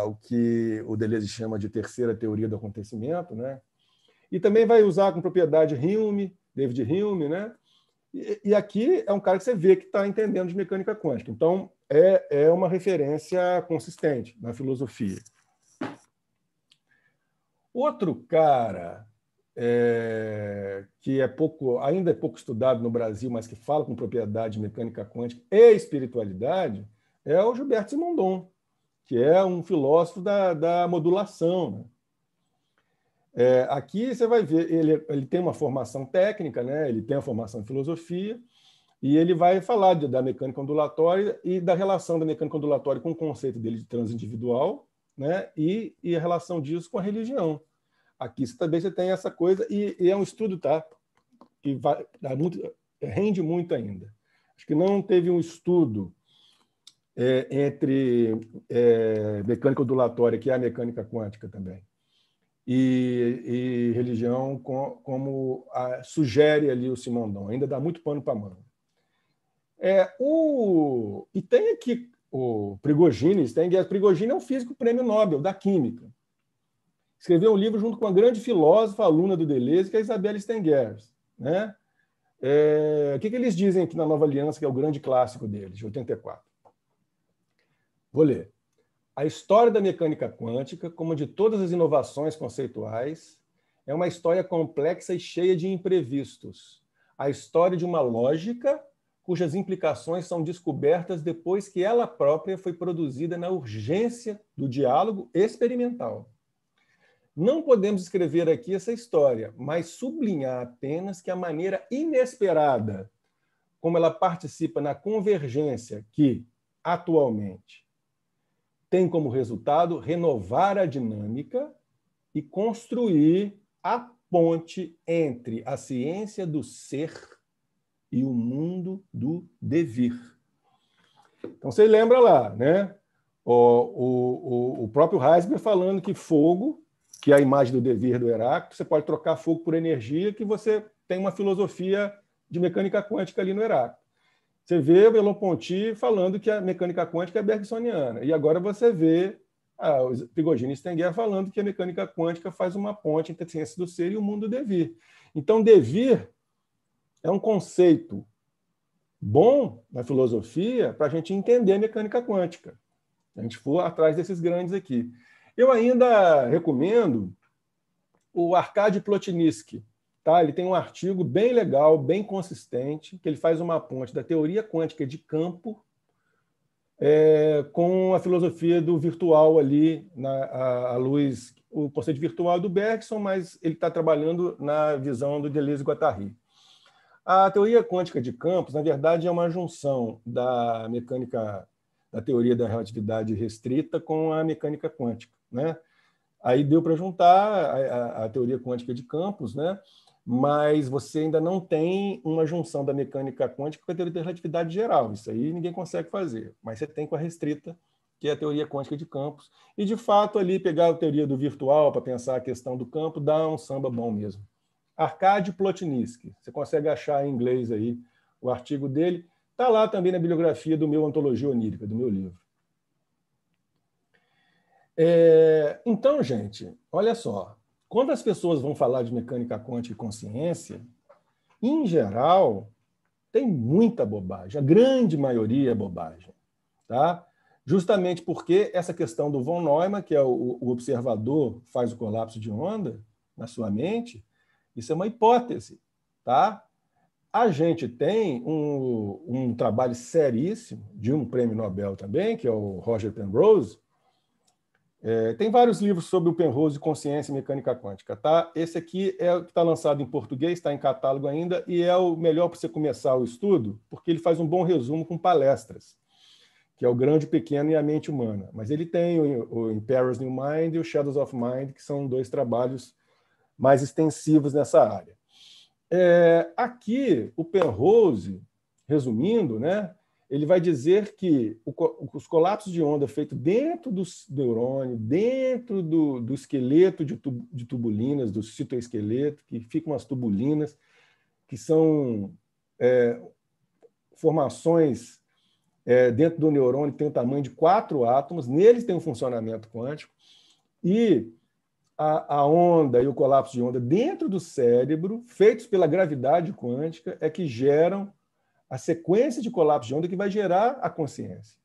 o que o Deleuze chama de terceira teoria do acontecimento, né? E também vai usar com propriedade Hume, David Hume, né? E, aqui é um cara que você vê que está entendendo de mecânica quântica. Então, é, é uma referência consistente na filosofia. Outro cara é, que é pouco, ainda é pouco estudado no Brasil, mas que fala com propriedade de mecânica quântica e espiritualidade, é o Gilberto Simondon, que é um filósofo da, da modulação. Né? É, aqui você vai ver, ele, ele tem uma formação técnica, né? ele tem a formação em filosofia, e ele vai falar de, da mecânica ondulatória e da relação da mecânica ondulatória com o conceito dele de transindividual né? e, e a relação disso com a religião. Aqui você, também você tem essa coisa, e, e é um estudo tá? que vai, muito, rende muito ainda. Acho que não teve um estudo é, entre é, mecânica ondulatória, que é a mecânica quântica também e, e religião, com, como a, sugere ali o Simondon. Ainda dá muito pano para a mão. É, o, e tem aqui o Prigogine, Stengers. Prigogine é um físico prêmio Nobel da Química. Escreveu um livro junto com a grande filósofa, aluna do Deleuze, que é a Isabela Stengers. Né? É, o que, que eles dizem aqui na Nova Aliança, que é o grande clássico deles, de 84? Vou ler. A história da mecânica quântica, como de todas as inovações conceituais, é uma história complexa e cheia de imprevistos. A história de uma lógica cujas implicações são descobertas depois que ela própria foi produzida na urgência do diálogo experimental. Não podemos escrever aqui essa história, mas sublinhar apenas que a maneira inesperada como ela participa na convergência que, atualmente, tem como resultado renovar a dinâmica e construir a ponte entre a ciência do ser e o mundo do devir. Então, você lembra lá, né? O, o, o próprio Heisberg falando que fogo, que é a imagem do devir do Heráclito, você pode trocar fogo por energia, que você tem uma filosofia de mecânica quântica ali no Heráclito. Você vê o Merleau-Ponty falando que a mecânica quântica é bergsoniana. E agora você vê ah, o e Stenger falando que a mecânica quântica faz uma ponte entre a ciência do ser e o mundo devir. Então, devir é um conceito bom na filosofia para a gente entender a mecânica quântica. A gente for atrás desses grandes aqui. Eu ainda recomendo o Arkady Plotniski, Tá? Ele tem um artigo bem legal, bem consistente, que ele faz uma ponte da teoria quântica de campo é, com a filosofia do virtual ali, na, a, a luz, o conceito virtual do Bergson, mas ele está trabalhando na visão do Deleuze e Guattari. A teoria quântica de campos, na verdade, é uma junção da mecânica, da teoria da relatividade restrita com a mecânica quântica, né? Aí deu para juntar a, a, a, teoria quântica de campos, né? mas você ainda não tem uma junção da mecânica quântica com a teoria da relatividade geral. Isso aí ninguém consegue fazer, mas você tem com a restrita, que é a teoria quântica de campos. E, de fato, ali pegar a teoria do virtual para pensar a questão do campo dá um samba bom mesmo. Arkady Plotniski, você consegue achar em inglês aí o artigo dele. Está lá também na bibliografia do meu Antologia Onírica, do meu livro. É, então, gente, olha só. Quando as pessoas vão falar de mecânica quântica e consciência, em geral, tem muita bobagem, a grande maioria é bobagem. Tá? Justamente porque essa questão do von Neumann, que é o, o observador faz o colapso de onda na sua mente, isso é uma hipótese. Tá? A gente tem um, um trabalho seríssimo de um prêmio Nobel também, que é o Roger Penrose, é, tem vários livros sobre o Penrose, Consciência e Mecânica Quântica. Tá? Esse aqui é o que está lançado em português, está em catálogo ainda, e é o melhor para você começar o estudo, porque ele faz um bom resumo com palestras, que é o Grande, Pequeno e a Mente Humana. Mas ele tem o, o Paris New Mind e o Shadows of Mind, que são dois trabalhos mais extensivos nessa área. É, aqui, o Penrose, resumindo, né, ele vai dizer que os colapsos de onda feitos dentro do neurônio, dentro do, do esqueleto de, de, tubulinas, do citoesqueleto, que ficam as tubulinas, que são é, formações é, dentro do neurônio que tem o tamanho de quatro átomos, neles tem um funcionamento quântico, e a, a onda e o colapso de onda dentro do cérebro, feitos pela gravidade quântica, é que geram a sequência de colapso de onda que vai gerar a consciência.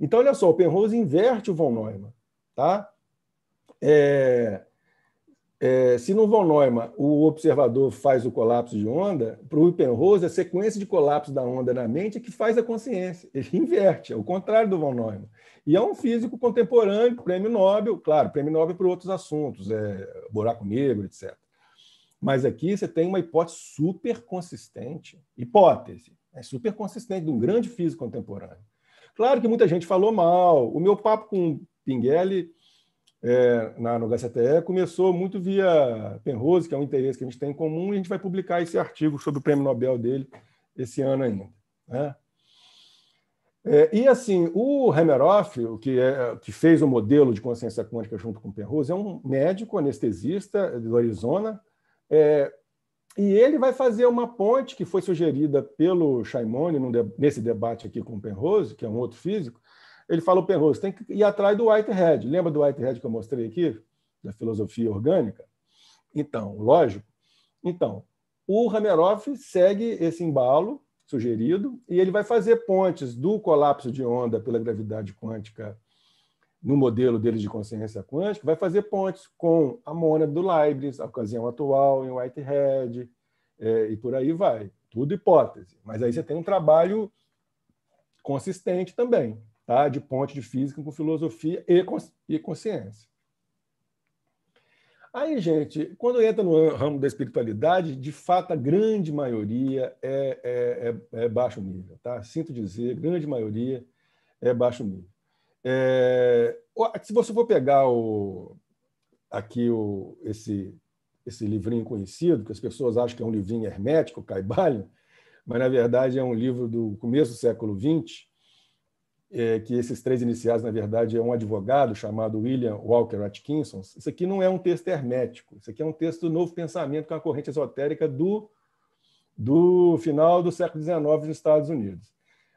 Então, olha só, o Penrose inverte o von Neumann. Tá? É, é, se no von Neumann o observador faz o colapso de onda, para o Penrose, a sequência de colapso da onda na mente é que faz a consciência. Ele inverte, é o contrário do von Neumann. E é um físico contemporâneo, prêmio Nobel, claro, prêmio Nobel para outros assuntos, é, buraco negro, etc. Mas aqui você tem uma hipótese super consistente. Hipótese. É super consistente de um grande físico contemporâneo. Claro que muita gente falou mal. O meu papo com Pinguelli é, na, no HCTE começou muito via Penrose, que é um interesse que a gente tem em comum, e a gente vai publicar esse artigo sobre o prêmio Nobel dele esse ano ainda. Né? É, e assim, o Hemeroff, o que, é, que fez o modelo de consciência quântica junto com o Penrose, é um médico anestesista do Arizona, é, e ele vai fazer uma ponte que foi sugerida pelo Chaimone nesse debate aqui com o Penrose, que é um outro físico. Ele fala: o Penrose tem que ir atrás do Whitehead. Lembra do Whitehead que eu mostrei aqui, da filosofia orgânica? Então, lógico. Então, o Hameroff segue esse embalo sugerido e ele vai fazer pontes do colapso de onda pela gravidade quântica no modelo deles de consciência quântica, vai fazer pontes com a mônada do Leibniz, a ocasião atual em Whitehead, é, e por aí vai. Tudo hipótese. Mas aí você tem um trabalho consistente também, tá? de ponte de física com filosofia e, e consciência. Aí, gente, quando entra no ramo da espiritualidade, de fato, a grande maioria é, é, é, é baixo nível. Tá? Sinto dizer, grande maioria é baixo nível. É, se você for pegar o, aqui o, esse, esse livrinho conhecido, que as pessoas acham que é um livrinho hermético, caibalho, mas na verdade é um livro do começo do século XX, é, que esses três iniciais, na verdade, é um advogado chamado William Walker Atkinson. Isso aqui não é um texto hermético, isso aqui é um texto do Novo Pensamento, que é uma corrente esotérica do, do final do século XIX nos Estados Unidos.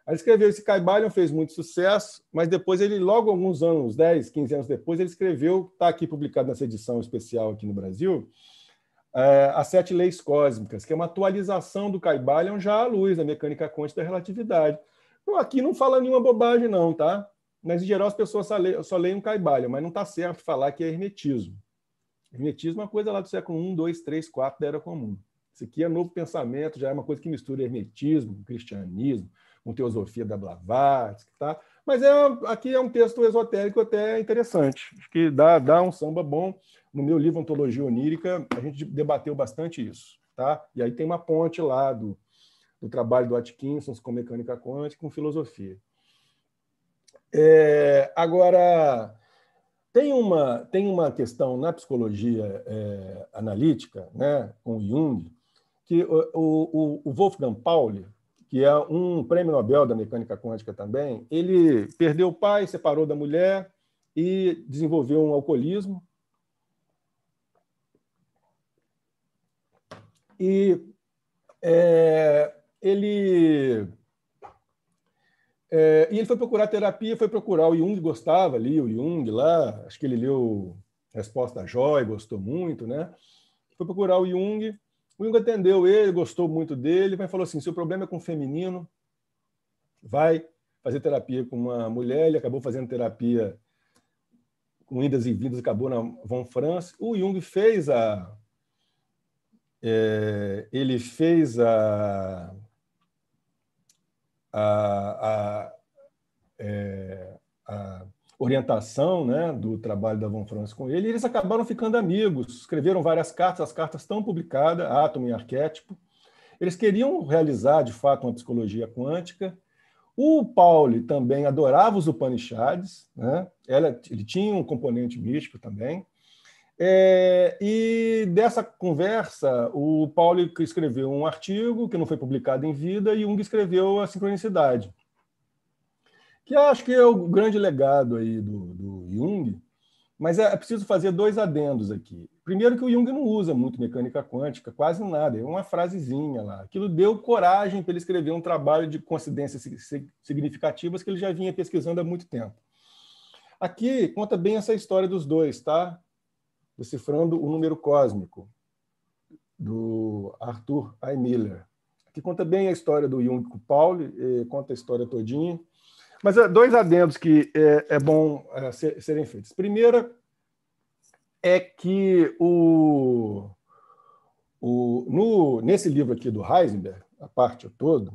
Aí escreveu esse Caibalion, fez muito sucesso, mas depois ele, logo alguns anos, 10, 15 anos depois, ele escreveu, está aqui publicado nessa edição especial aqui no Brasil, é, As Sete Leis Cósmicas, que é uma atualização do Caibalion já à luz da mecânica quântica da relatividade. Então aqui não fala nenhuma bobagem, não, tá? Mas, em geral, as pessoas só, leem, só leem o Caibalion, mas não está certo falar que é hermetismo. Hermetismo é uma coisa lá do século I, 2, III, IV da Era Comum. Isso aqui é novo pensamento, já é uma coisa que mistura hermetismo, cristianismo, com teosofia da Blavatsky, tá? Mas é, aqui é um texto esotérico até interessante, acho que dá, dá um samba bom. No meu livro Ontologia Onírica, a gente debateu bastante isso, tá? E aí tem uma ponte lá do, do trabalho do Atkinson com mecânica quântica, com filosofia. É, agora, tem uma, tem uma questão na psicologia é, analítica, né, com Jung, que o, o, o Wolfgang Pauli, que é um prêmio Nobel da mecânica quântica também, ele perdeu o pai, separou da mulher e desenvolveu um alcoolismo. E é, ele é, e ele foi procurar terapia, foi procurar o Jung, gostava ali, o Jung lá, acho que ele leu Resposta a Joy, gostou muito, né? Foi procurar o Jung o Jung atendeu ele, gostou muito dele, mas falou assim: seu problema é com o feminino, vai fazer terapia com uma mulher. Ele acabou fazendo terapia com idas e vindas, acabou na Von France. O Jung fez a. É, ele fez a. a, a, é, a orientação né, do trabalho da Von Franz com ele, e eles acabaram ficando amigos, escreveram várias cartas, as cartas estão publicadas, Átomo e Arquétipo. Eles queriam realizar, de fato, uma psicologia quântica. O Pauli também adorava os Upanishads, né? Ela, ele tinha um componente místico também. É, e dessa conversa, o Pauli escreveu um artigo que não foi publicado em vida e Jung escreveu a sincronicidade que acho que é o grande legado aí do, do Jung, mas é, é, preciso fazer dois adendos aqui. Primeiro que o Jung não usa muito mecânica quântica, quase nada, é uma frasezinha lá. Aquilo deu coragem para ele escrever um trabalho de coincidências significativas que ele já vinha pesquisando há muito tempo. Aqui conta bem essa história dos dois, tá? Decifrando o número cósmico do Arthur I. Miller. Aqui conta bem a história do Jung com o Pauli, eh, conta a história todinha. Mas eh, dois adendos que é, é bom é, ser, serem feitos. Primeira é que o, o, no, nesse livro aqui do Heisenberg, a parte toda,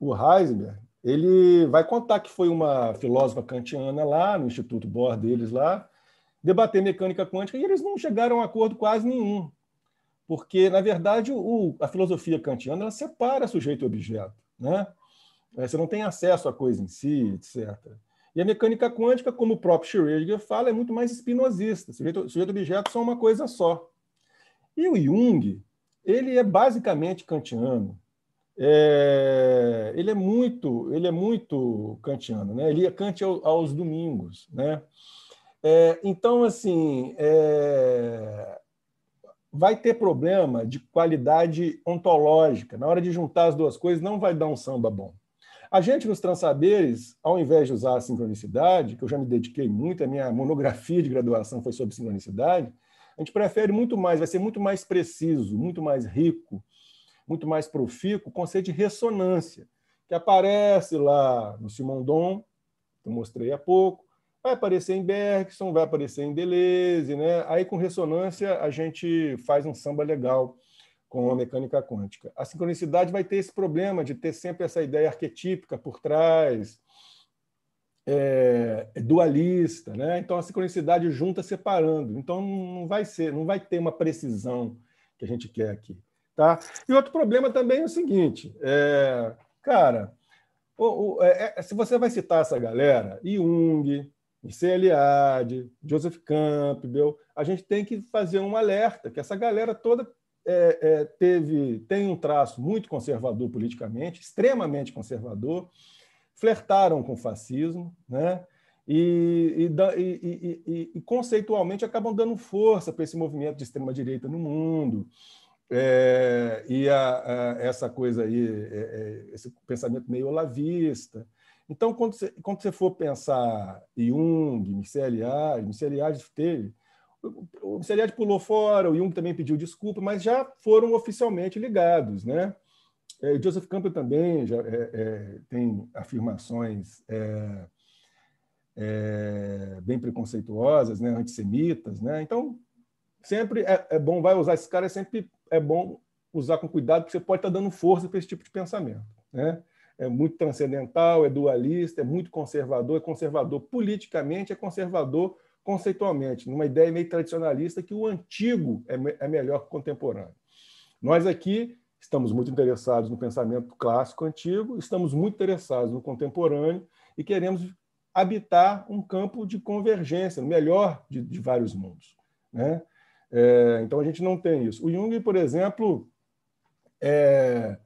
o Heisenberg ele vai contar que foi uma filósofa kantiana lá no Instituto Bohr deles lá, debater mecânica quântica, e eles não chegaram a acordo quase nenhum. Porque, na verdade, o, a filosofia kantiana ela separa sujeito e objeto. Né? É, você não tem acesso à coisa em si, etc. E a mecânica quântica, como o próprio Schrödinger fala, é muito mais espinosista. Sujeito, sujeito objeto são uma coisa só. E o Jung, ele é basicamente kantiano. É, ele é muito, ele é muito kantiano, né? Ele é Kant aos domingos, né? É, então, assim, é, vai ter problema de qualidade ontológica. Na hora de juntar as duas coisas, não vai dar um samba bom. A gente, nos Transaberes, ao invés de usar a sincronicidade, que eu já me dediquei muito, a minha monografia de graduação foi sobre sincronicidade, a gente prefere muito mais, vai ser muito mais preciso, muito mais rico, muito mais profícuo, o conceito de ressonância, que aparece lá no Simon Dom, que eu mostrei há pouco, vai aparecer em Bergson, vai aparecer em Deleuze, né? Aí com ressonância a gente faz um samba legal com a mecânica quântica. A sincronicidade vai ter esse problema de ter sempre essa ideia arquetípica por trás, é, dualista, né? Então a sincronicidade junta separando. Então não vai ser, não vai ter uma precisão que a gente quer aqui, tá? E outro problema também é o seguinte, é, cara, o, o, é, é se você vai citar essa galera, Jung, Mircea Eliade, Joseph Campbell, a gente tem que fazer um alerta que essa galera toda é, é, teve, tem um traço muito conservador politicamente, extremamente conservador, flertaram com o fascismo, né? E, e, e, e, conceitualmente acabam dando força para esse movimento de extrema direita no mundo é, e a, a, essa coisa aí é, é, esse pensamento meio olavista então quando você, quando você for pensar Jung, Michel Liard, Michel Liard teve o Seriad pulou fora, o Jung também pediu desculpa, mas já foram oficialmente ligados, né? É, Joseph Campbell também já é, é, tem afirmações é, é, bem preconceituosas, né, antissemitas, né? Então sempre é, é, bom vai usar esse cara, é sempre é bom usar com cuidado, porque você pode estar dando força para esse tipo de pensamento, né? É muito transcendental, é dualista, é muito conservador, é conservador politicamente, é conservador conceitualmente, numa ideia meio tradicionalista que o antigo é, é, melhor que o contemporâneo. Nós aqui estamos muito interessados no pensamento clássico antigo, estamos muito interessados no contemporâneo e queremos habitar um campo de convergência, o melhor de, de, vários mundos. Né? É, então a gente não tem isso. O Jung, por exemplo, é,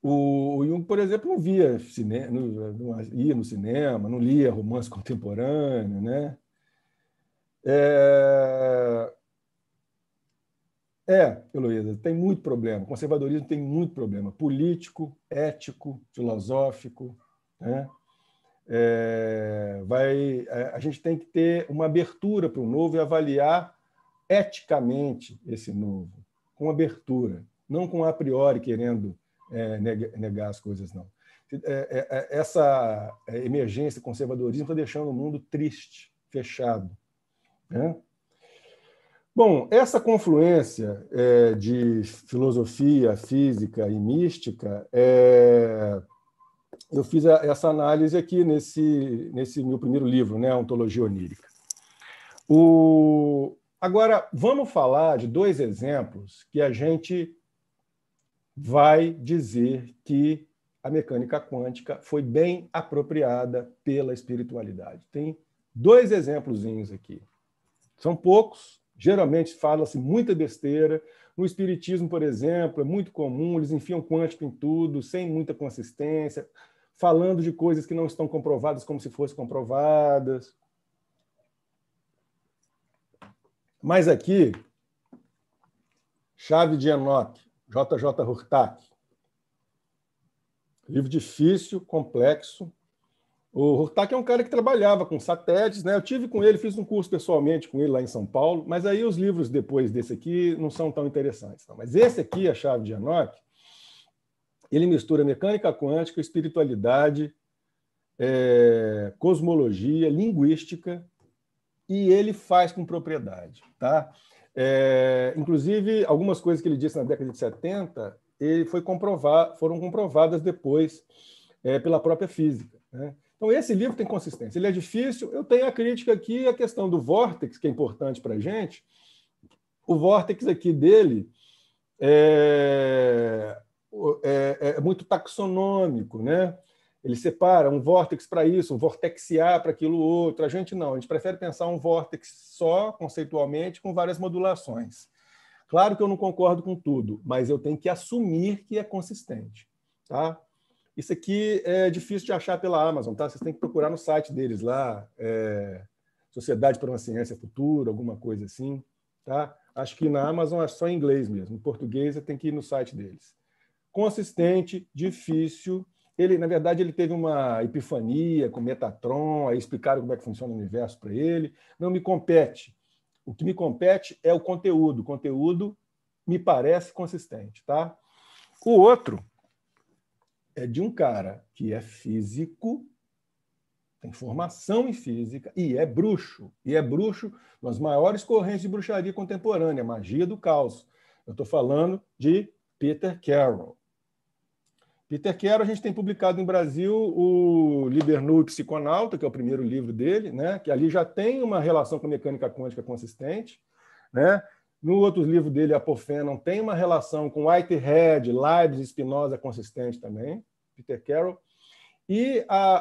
o, Jung, por exemplo, não via cinema, não, não ia no cinema, não lia romance contemporâneo, né? É, é Heloísa, tem muito problema. O conservadorismo tem muito problema político, ético, filosófico. Né? É, vai, é, a gente tem que ter uma abertura para o novo e avaliar eticamente esse novo, com abertura, não com a priori querendo é, negar as coisas, não. É, é, é essa emergência conservadorismo está deixando o mundo triste, fechado. Né? Bom, essa confluência é, de filosofia, física e mística, é, eu fiz a, essa análise aqui nesse, nesse meu primeiro livro, né, Ontologia Onírica. O, agora, vamos falar de dois exemplos que a gente vai dizer que a mecânica quântica foi bem apropriada pela espiritualidade. Tem dois exemplozinhos aqui. São poucos, geralmente fala-se muita besteira. No espiritismo, por exemplo, é muito comum, eles enfiam quântico em tudo, sem muita consistência, falando de coisas que não estão comprovadas como se fossem comprovadas. Mas aqui, Chave de Enoch, JJ Hurtak. Livro difícil, complexo, o Hurtak é um cara que trabalhava com satélites, né? Eu tive com ele, fiz um curso pessoalmente com ele lá em São Paulo, mas aí os livros depois desse aqui não são tão interessantes. Não. Mas esse aqui, A Chave de Enoch, ele mistura mecânica quântica, espiritualidade, é, cosmologia, linguística, e ele faz com propriedade, tá? É, inclusive, algumas coisas que ele disse na década de 70 ele foi comprovar, foram comprovadas depois é, pela própria física, né? Então, esse livro tem consistência. Ele é difícil. Eu tenho a crítica aqui, a questão do vortex que é importante para a gente. O vortex aqui dele é, é, é muito taxonômico, né? Ele separa um vortex para isso, um vórtex A para aquilo outro. A gente não, a gente prefere pensar um vortex só, conceitualmente, com várias modulações. Claro que eu não concordo com tudo, mas eu tenho que assumir que é consistente. Tá? Isso aqui é difícil de achar pela Amazon, tá? Vocês têm que procurar no site deles lá, é, Sociedade para uma Ciência Futura, alguma coisa assim, tá? Acho que na Amazon é só em inglês mesmo. Em português, você tem que ir no site deles. Consistente, difícil. Ele, na verdade, ele teve uma epifania com Metatron, aí explicaram como é que funciona o universo para ele. Não me compete. O que me compete é o conteúdo. O conteúdo me parece consistente, tá? O outro é de um cara que é físico, tem formação em física e é bruxo. E é bruxo nas maiores correntes de bruxaria contemporânea, magia do caos. Eu estou falando de Peter Carroll. Peter Carroll, a gente tem publicado no Brasil o Libernu e Psiconauta, que é o primeiro livro dele, né? que ali já tem uma relação com mecânica quântica consistente. Né? No outro livro dele, Apofenon, tem uma relação com Whitehead, Leibniz, Spinoza consistente também, Peter Carroll. E a,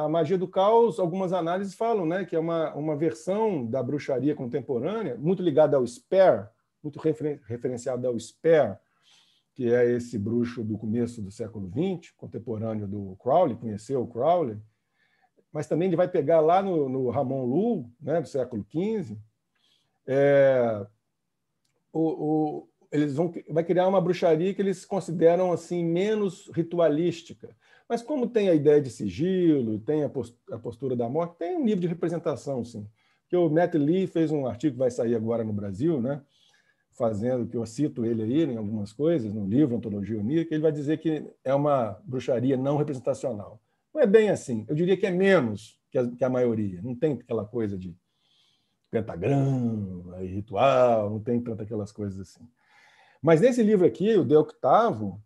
a, a, magia do caos, algumas análises falam né, que é uma, uma versão da bruxaria contemporânea, muito ligada ao Spare, muito referen referenciada ao Spare, que é esse bruxo do começo do século XX, contemporâneo do Crowley, conheceu o Crowley, mas também ele vai pegar lá no, no Ramon Lu, né, do século XV, o, o, eles vão vai criar uma bruxaria que eles consideram assim menos ritualística. Mas como tem a ideia de sigilo, tem a postura da morte, tem um nível de representação, sim. Que o Matt Lee fez um artigo que vai sair agora no Brasil, né? Fazendo que eu cito ele aí né, em algumas coisas, no livro Antologia Unica, ele vai dizer que é uma bruxaria não representacional. Não é bem assim. Eu diria que é menos que a, que a maioria. Não tem aquela coisa de pentagrama e ritual, não tem tantas aquelas coisas assim. Mas nesse livro aqui, o De Octavo,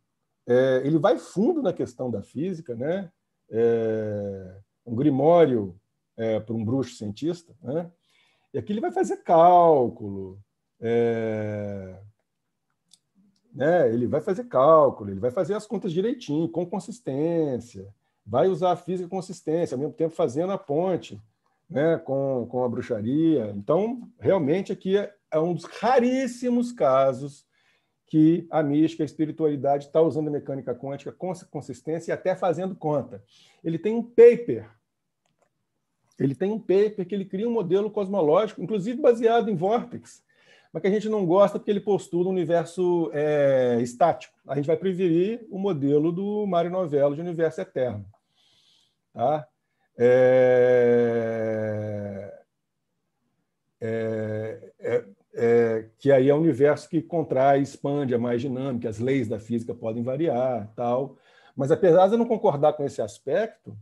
é, ele vai fundo na questão da física, né? É, um grimório é, para um bruxo cientista, né? E aqui ele vai fazer cálculo, é, né? Ele vai fazer cálculo, ele vai fazer as contas direitinho, com consistência, vai usar a física com consistência, ao mesmo tempo fazendo a ponte né, com, com a bruxaria. Então, realmente, aqui é, é um dos raríssimos casos que a mística, a espiritualidade está usando a mecânica quântica com consistência e até fazendo conta. Ele tem um paper, ele tem um paper que ele cria um modelo cosmológico, inclusive baseado em vórtices, mas que a gente não gosta porque ele postula um universo é, estático. A gente vai preferir o modelo do Mário Novello de universo eterno. Tá? É, é, é, é, que aí é um universo que contrai, expande, é mais dinâmico, as leis da física podem variar, tal. Mas apesar de eu não concordar com esse aspecto,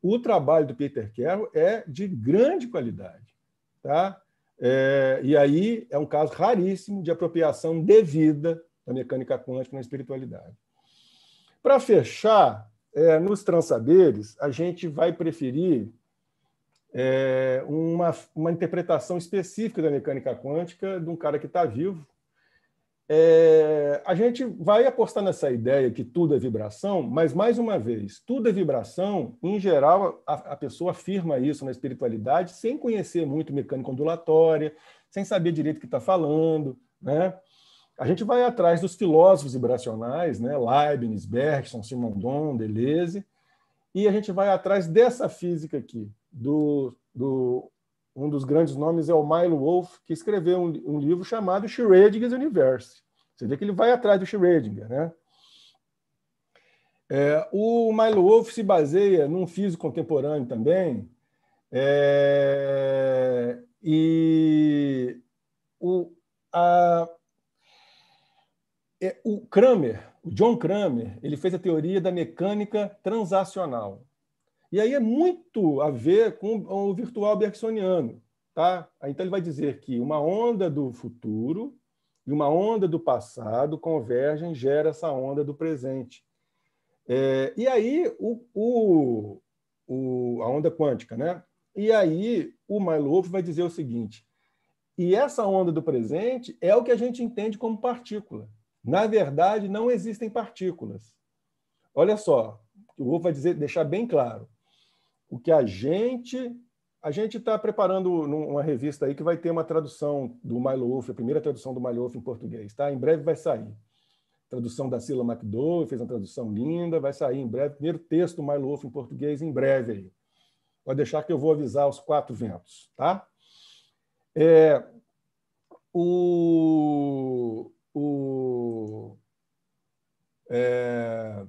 o trabalho do Peter Carroll é de grande qualidade, tá? É, e aí é um caso raríssimo de apropriação devida da mecânica quântica na espiritualidade. Para fechar, é, nos transaberes, a gente vai preferir é, uma, uma interpretação específica da mecânica quântica de um cara que está vivo. É, a gente vai apostar nessa ideia que tudo é vibração, mas, mais uma vez, tudo é vibração. Em geral, a, a pessoa afirma isso na espiritualidade sem conhecer muito mecânica ondulatória, sem saber direito o que está falando, né? a gente vai atrás dos filósofos vibracionais, né? Leibniz, Bergson, Simondon, Deleuze, e a gente vai atrás dessa física aqui. Do, do um dos grandes nomes é o Milo Wolff, que escreveu um, um livro chamado Schrödinger's Universe. Você vê que ele vai atrás do Schrödinger, né? É, o Milo Wolff se baseia num físico contemporâneo também, é, e o, a, é, o Kramer, o John Kramer, ele fez a teoria da mecânica transacional. E aí é muito a ver com o virtual bergsoniano. Tá? Então ele vai dizer que uma onda do futuro e uma onda do passado convergem e gera essa onda do presente. É, e aí o, o, o, a onda quântica, né? E aí o Mailoff vai dizer o seguinte: e essa onda do presente é o que a gente entende como partícula. Na verdade, não existem partículas. Olha só, o Wolff vai dizer, deixar bem claro. O que a gente. A gente está preparando uma revista aí que vai ter uma tradução do Milo Wolff, a primeira tradução do Milo Wolff em português, tá? Em breve vai sair. Tradução da Sila McDowell, fez uma tradução linda, vai sair em breve. Primeiro texto do Milo Wolff em português, em breve aí. Pode deixar que eu vou avisar os quatro ventos, tá? É, o, o, é,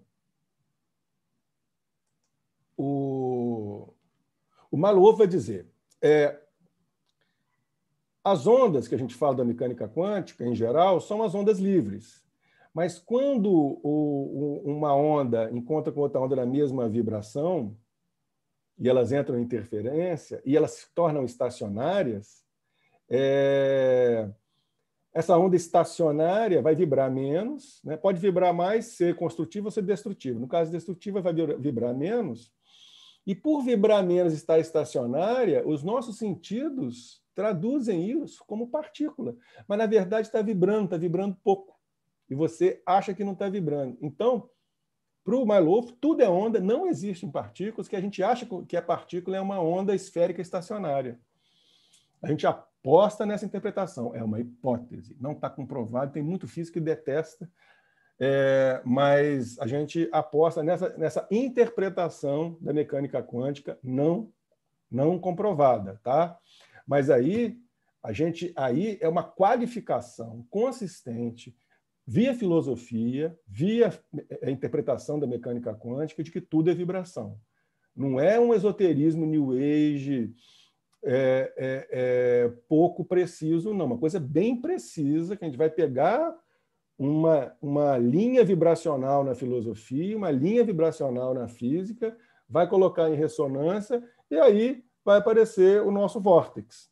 o, o Maluf vai dizer é, as ondas que a gente fala da mecânica quântica, em geral, são as ondas livres. Mas quando o, o, uma onda encontra com outra onda na mesma vibração, e elas entram em interferência, e elas se tornam estacionárias, é, essa onda estacionária vai vibrar menos, né? pode vibrar mais, ser construtiva ou ser destrutiva. No caso destrutiva, vai vibrar menos. E por vibrar menos e estar estacionária, os nossos sentidos traduzem isso como partícula. Mas, na verdade, está vibrando, está vibrando pouco. E você acha que não está vibrando. Então, para o Maluf, tudo é onda, não existem partículas que a gente acha que a é partícula é uma onda esférica estacionária. A gente aposta nessa interpretação, é uma hipótese, não está comprovado, tem muito físico que detesta, é, mas a gente aposta nessa, nessa interpretação da mecânica quântica não, não comprovada, tá? Mas aí a gente aí é uma qualificação consistente via filosofia, via a é, interpretação da mecânica quântica de que tudo é vibração. Não é um esoterismo new age, é, é, é pouco preciso, não. Uma coisa bem precisa, que a gente vai pegar uma, uma linha vibracional na filosofia, uma linha vibracional na física, vai colocar em ressonância e aí vai aparecer o nosso vórtex.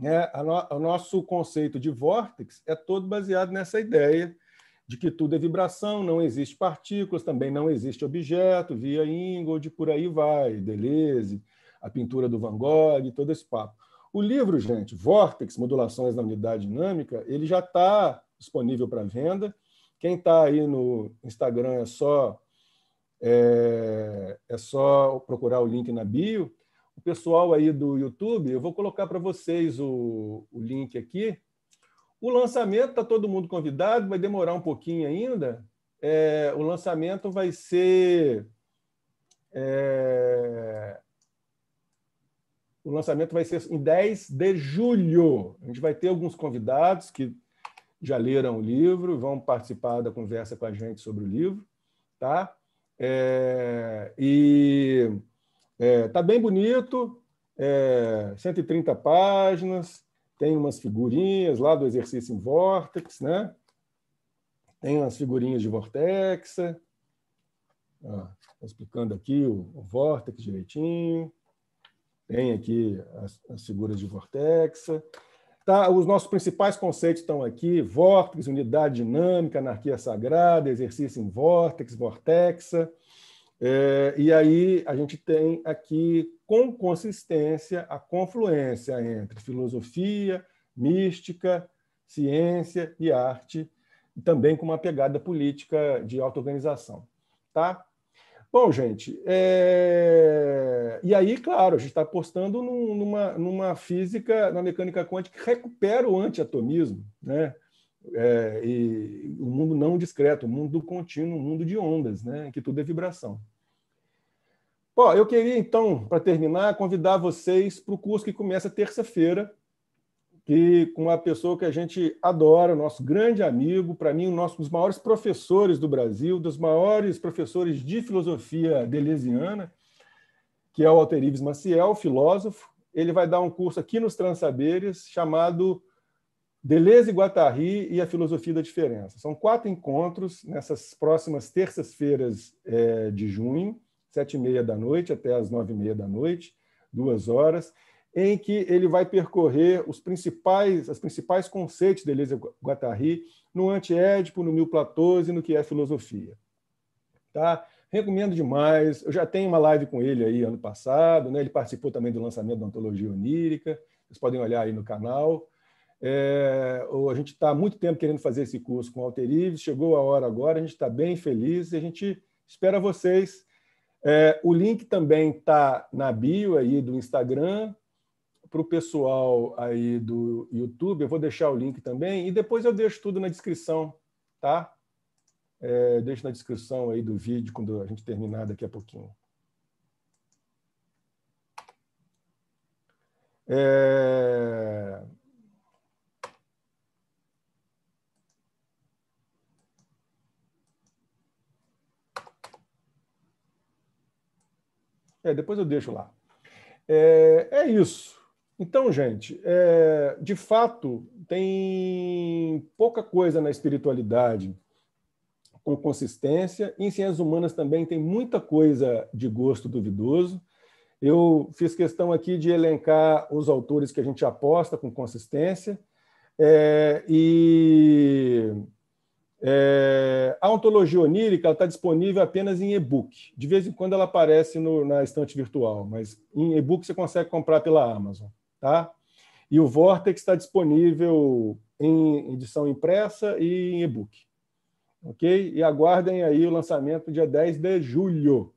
É, no, o nosso conceito de vórtex é todo baseado nessa ideia de que tudo é vibração, não existe partículas, também não existe objeto, via Ingold, por aí vai, Deleuze a pintura do Van Gogh e todo esse papo. O livro, gente, Vortex, Modulações na Unidade Dinâmica, ele já está disponível para venda. Quem está aí no Instagram é só é, é só procurar o link na bio. O pessoal aí do YouTube, eu vou colocar para vocês o, o link aqui. O lançamento está todo mundo convidado, vai demorar um pouquinho ainda. É, o lançamento vai ser é, o lançamento vai ser em 10 de julho. A gente vai ter alguns convidados que já leram o livro, vão participar da conversa com a gente sobre o livro, tá? É, e é, tá bem bonito, é, 130 páginas, tem umas figurinhas lá do exercício em Vortex, né? Tem umas figurinhas de vortex, explicando aqui o, o Vortex direitinho. Tem aqui as, as figuras de vortexa. Tá, os nossos principais conceitos estão aqui: vórtex, unidade dinâmica, anarquia sagrada, exercício em vórtex, vortexa. É, e aí a gente tem aqui, com consistência, a confluência entre filosofia, mística, ciência e arte, também com uma pegada política de auto-organização. Tá? Bom, gente, é... e aí, claro, a gente está apostando num, numa, numa física, na mecânica quântica, que recupera o antiatomismo, né? É, e o mundo não discreto, o mundo contínuo, o mundo de ondas, né? que tudo é vibração. Bom, eu queria, então, para terminar, convidar vocês para o curso que começa terça-feira, e com uma pessoa que a gente adora, nosso grande amigo, para mim, um dos maiores professores do Brasil, dos maiores professores de filosofia deleuziana, que é o Alterives Maciel, filósofo. Ele vai dar um curso aqui nos Transaberes chamado Deleuze e Guattari e a Filosofia da Diferença. São quatro encontros nessas próximas terças-feiras eh, de junho, sete e meia da noite até as nove e meia da noite, duas horas em que ele vai percorrer os principais, as principais conceitos de Elisa Guattari no Antiédipo, no Mil Platôs e no que é filosofia. Tá? Recomendo demais. Eu já tenho uma live com ele aí ano passado, né? Ele participou também do lançamento da antologia onírica. Vocês podem olhar aí no canal. É, a gente está há muito tempo querendo fazer esse curso com Ives. chegou a hora agora, a gente está bem feliz e a gente espera vocês. É, o link também está na bio aí do Instagram, para o pessoal aí do YouTube, eu vou deixar o link também, e depois eu deixo tudo na descrição, tá? É, deixo na descrição aí do vídeo quando a gente terminar daqui a pouquinho. É... É, depois eu deixo lá. É, é, isso. Então, gente, é, de fato, tem pouca coisa na espiritualidade com consistência. Em ciências humanas também tem muita coisa de gosto duvidoso. Eu fiz questão aqui de elencar os autores que a gente aposta com consistência. É, e é, a ontologia onírica está disponível apenas em e-book. De vez em quando ela aparece no, na estante virtual, mas em e-book você consegue comprar pela Amazon. Tá? E o Vortex está disponível em edição impressa e em e-book. Ok? E aguardem aí o lançamento dia 10 de julho.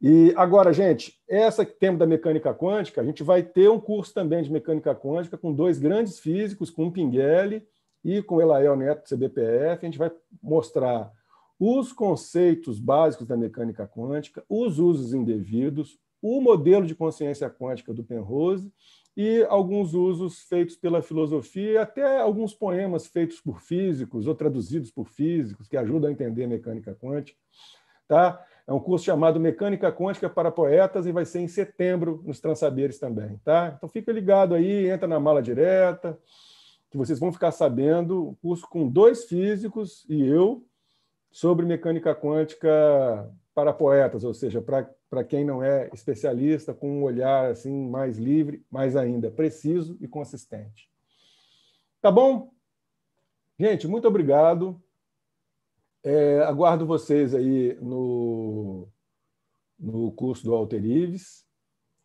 E agora, gente, essa que temos da mecânica quântica, a gente vai ter um curso também de mecânica quântica com dois grandes físicos, com o Pinguelli e com o Elael Neto, CBPF. A gente vai mostrar os conceitos básicos da mecânica quântica, os usos indevidos, o modelo de consciência quântica do Penrose e alguns usos feitos pela filosofia até alguns poemas feitos por físicos ou traduzidos por físicos que ajudam a entender a mecânica quântica. Tá? É um curso chamado Mecânica Quântica para Poetas e vai ser em setembro nos Transaberes também. Tá? Então fica ligado aí, entra na mala direta, que vocês vão ficar sabendo. Um curso com dois físicos e eu sobre mecânica quântica para poetas, ou seja, para para quem não é especialista, com um olhar assim mais livre, mais ainda preciso e consistente. Tá bom? Gente, muito obrigado. É, aguardo vocês aí no, no curso do Alterives,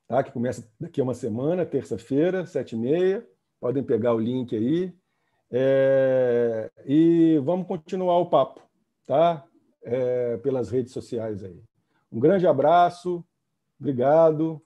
tá? que começa daqui a uma semana, terça-feira, sete e meia. Podem pegar o link aí. É, e vamos continuar o papo, tá? É, pelas redes sociais aí. Um grande abraço, obrigado.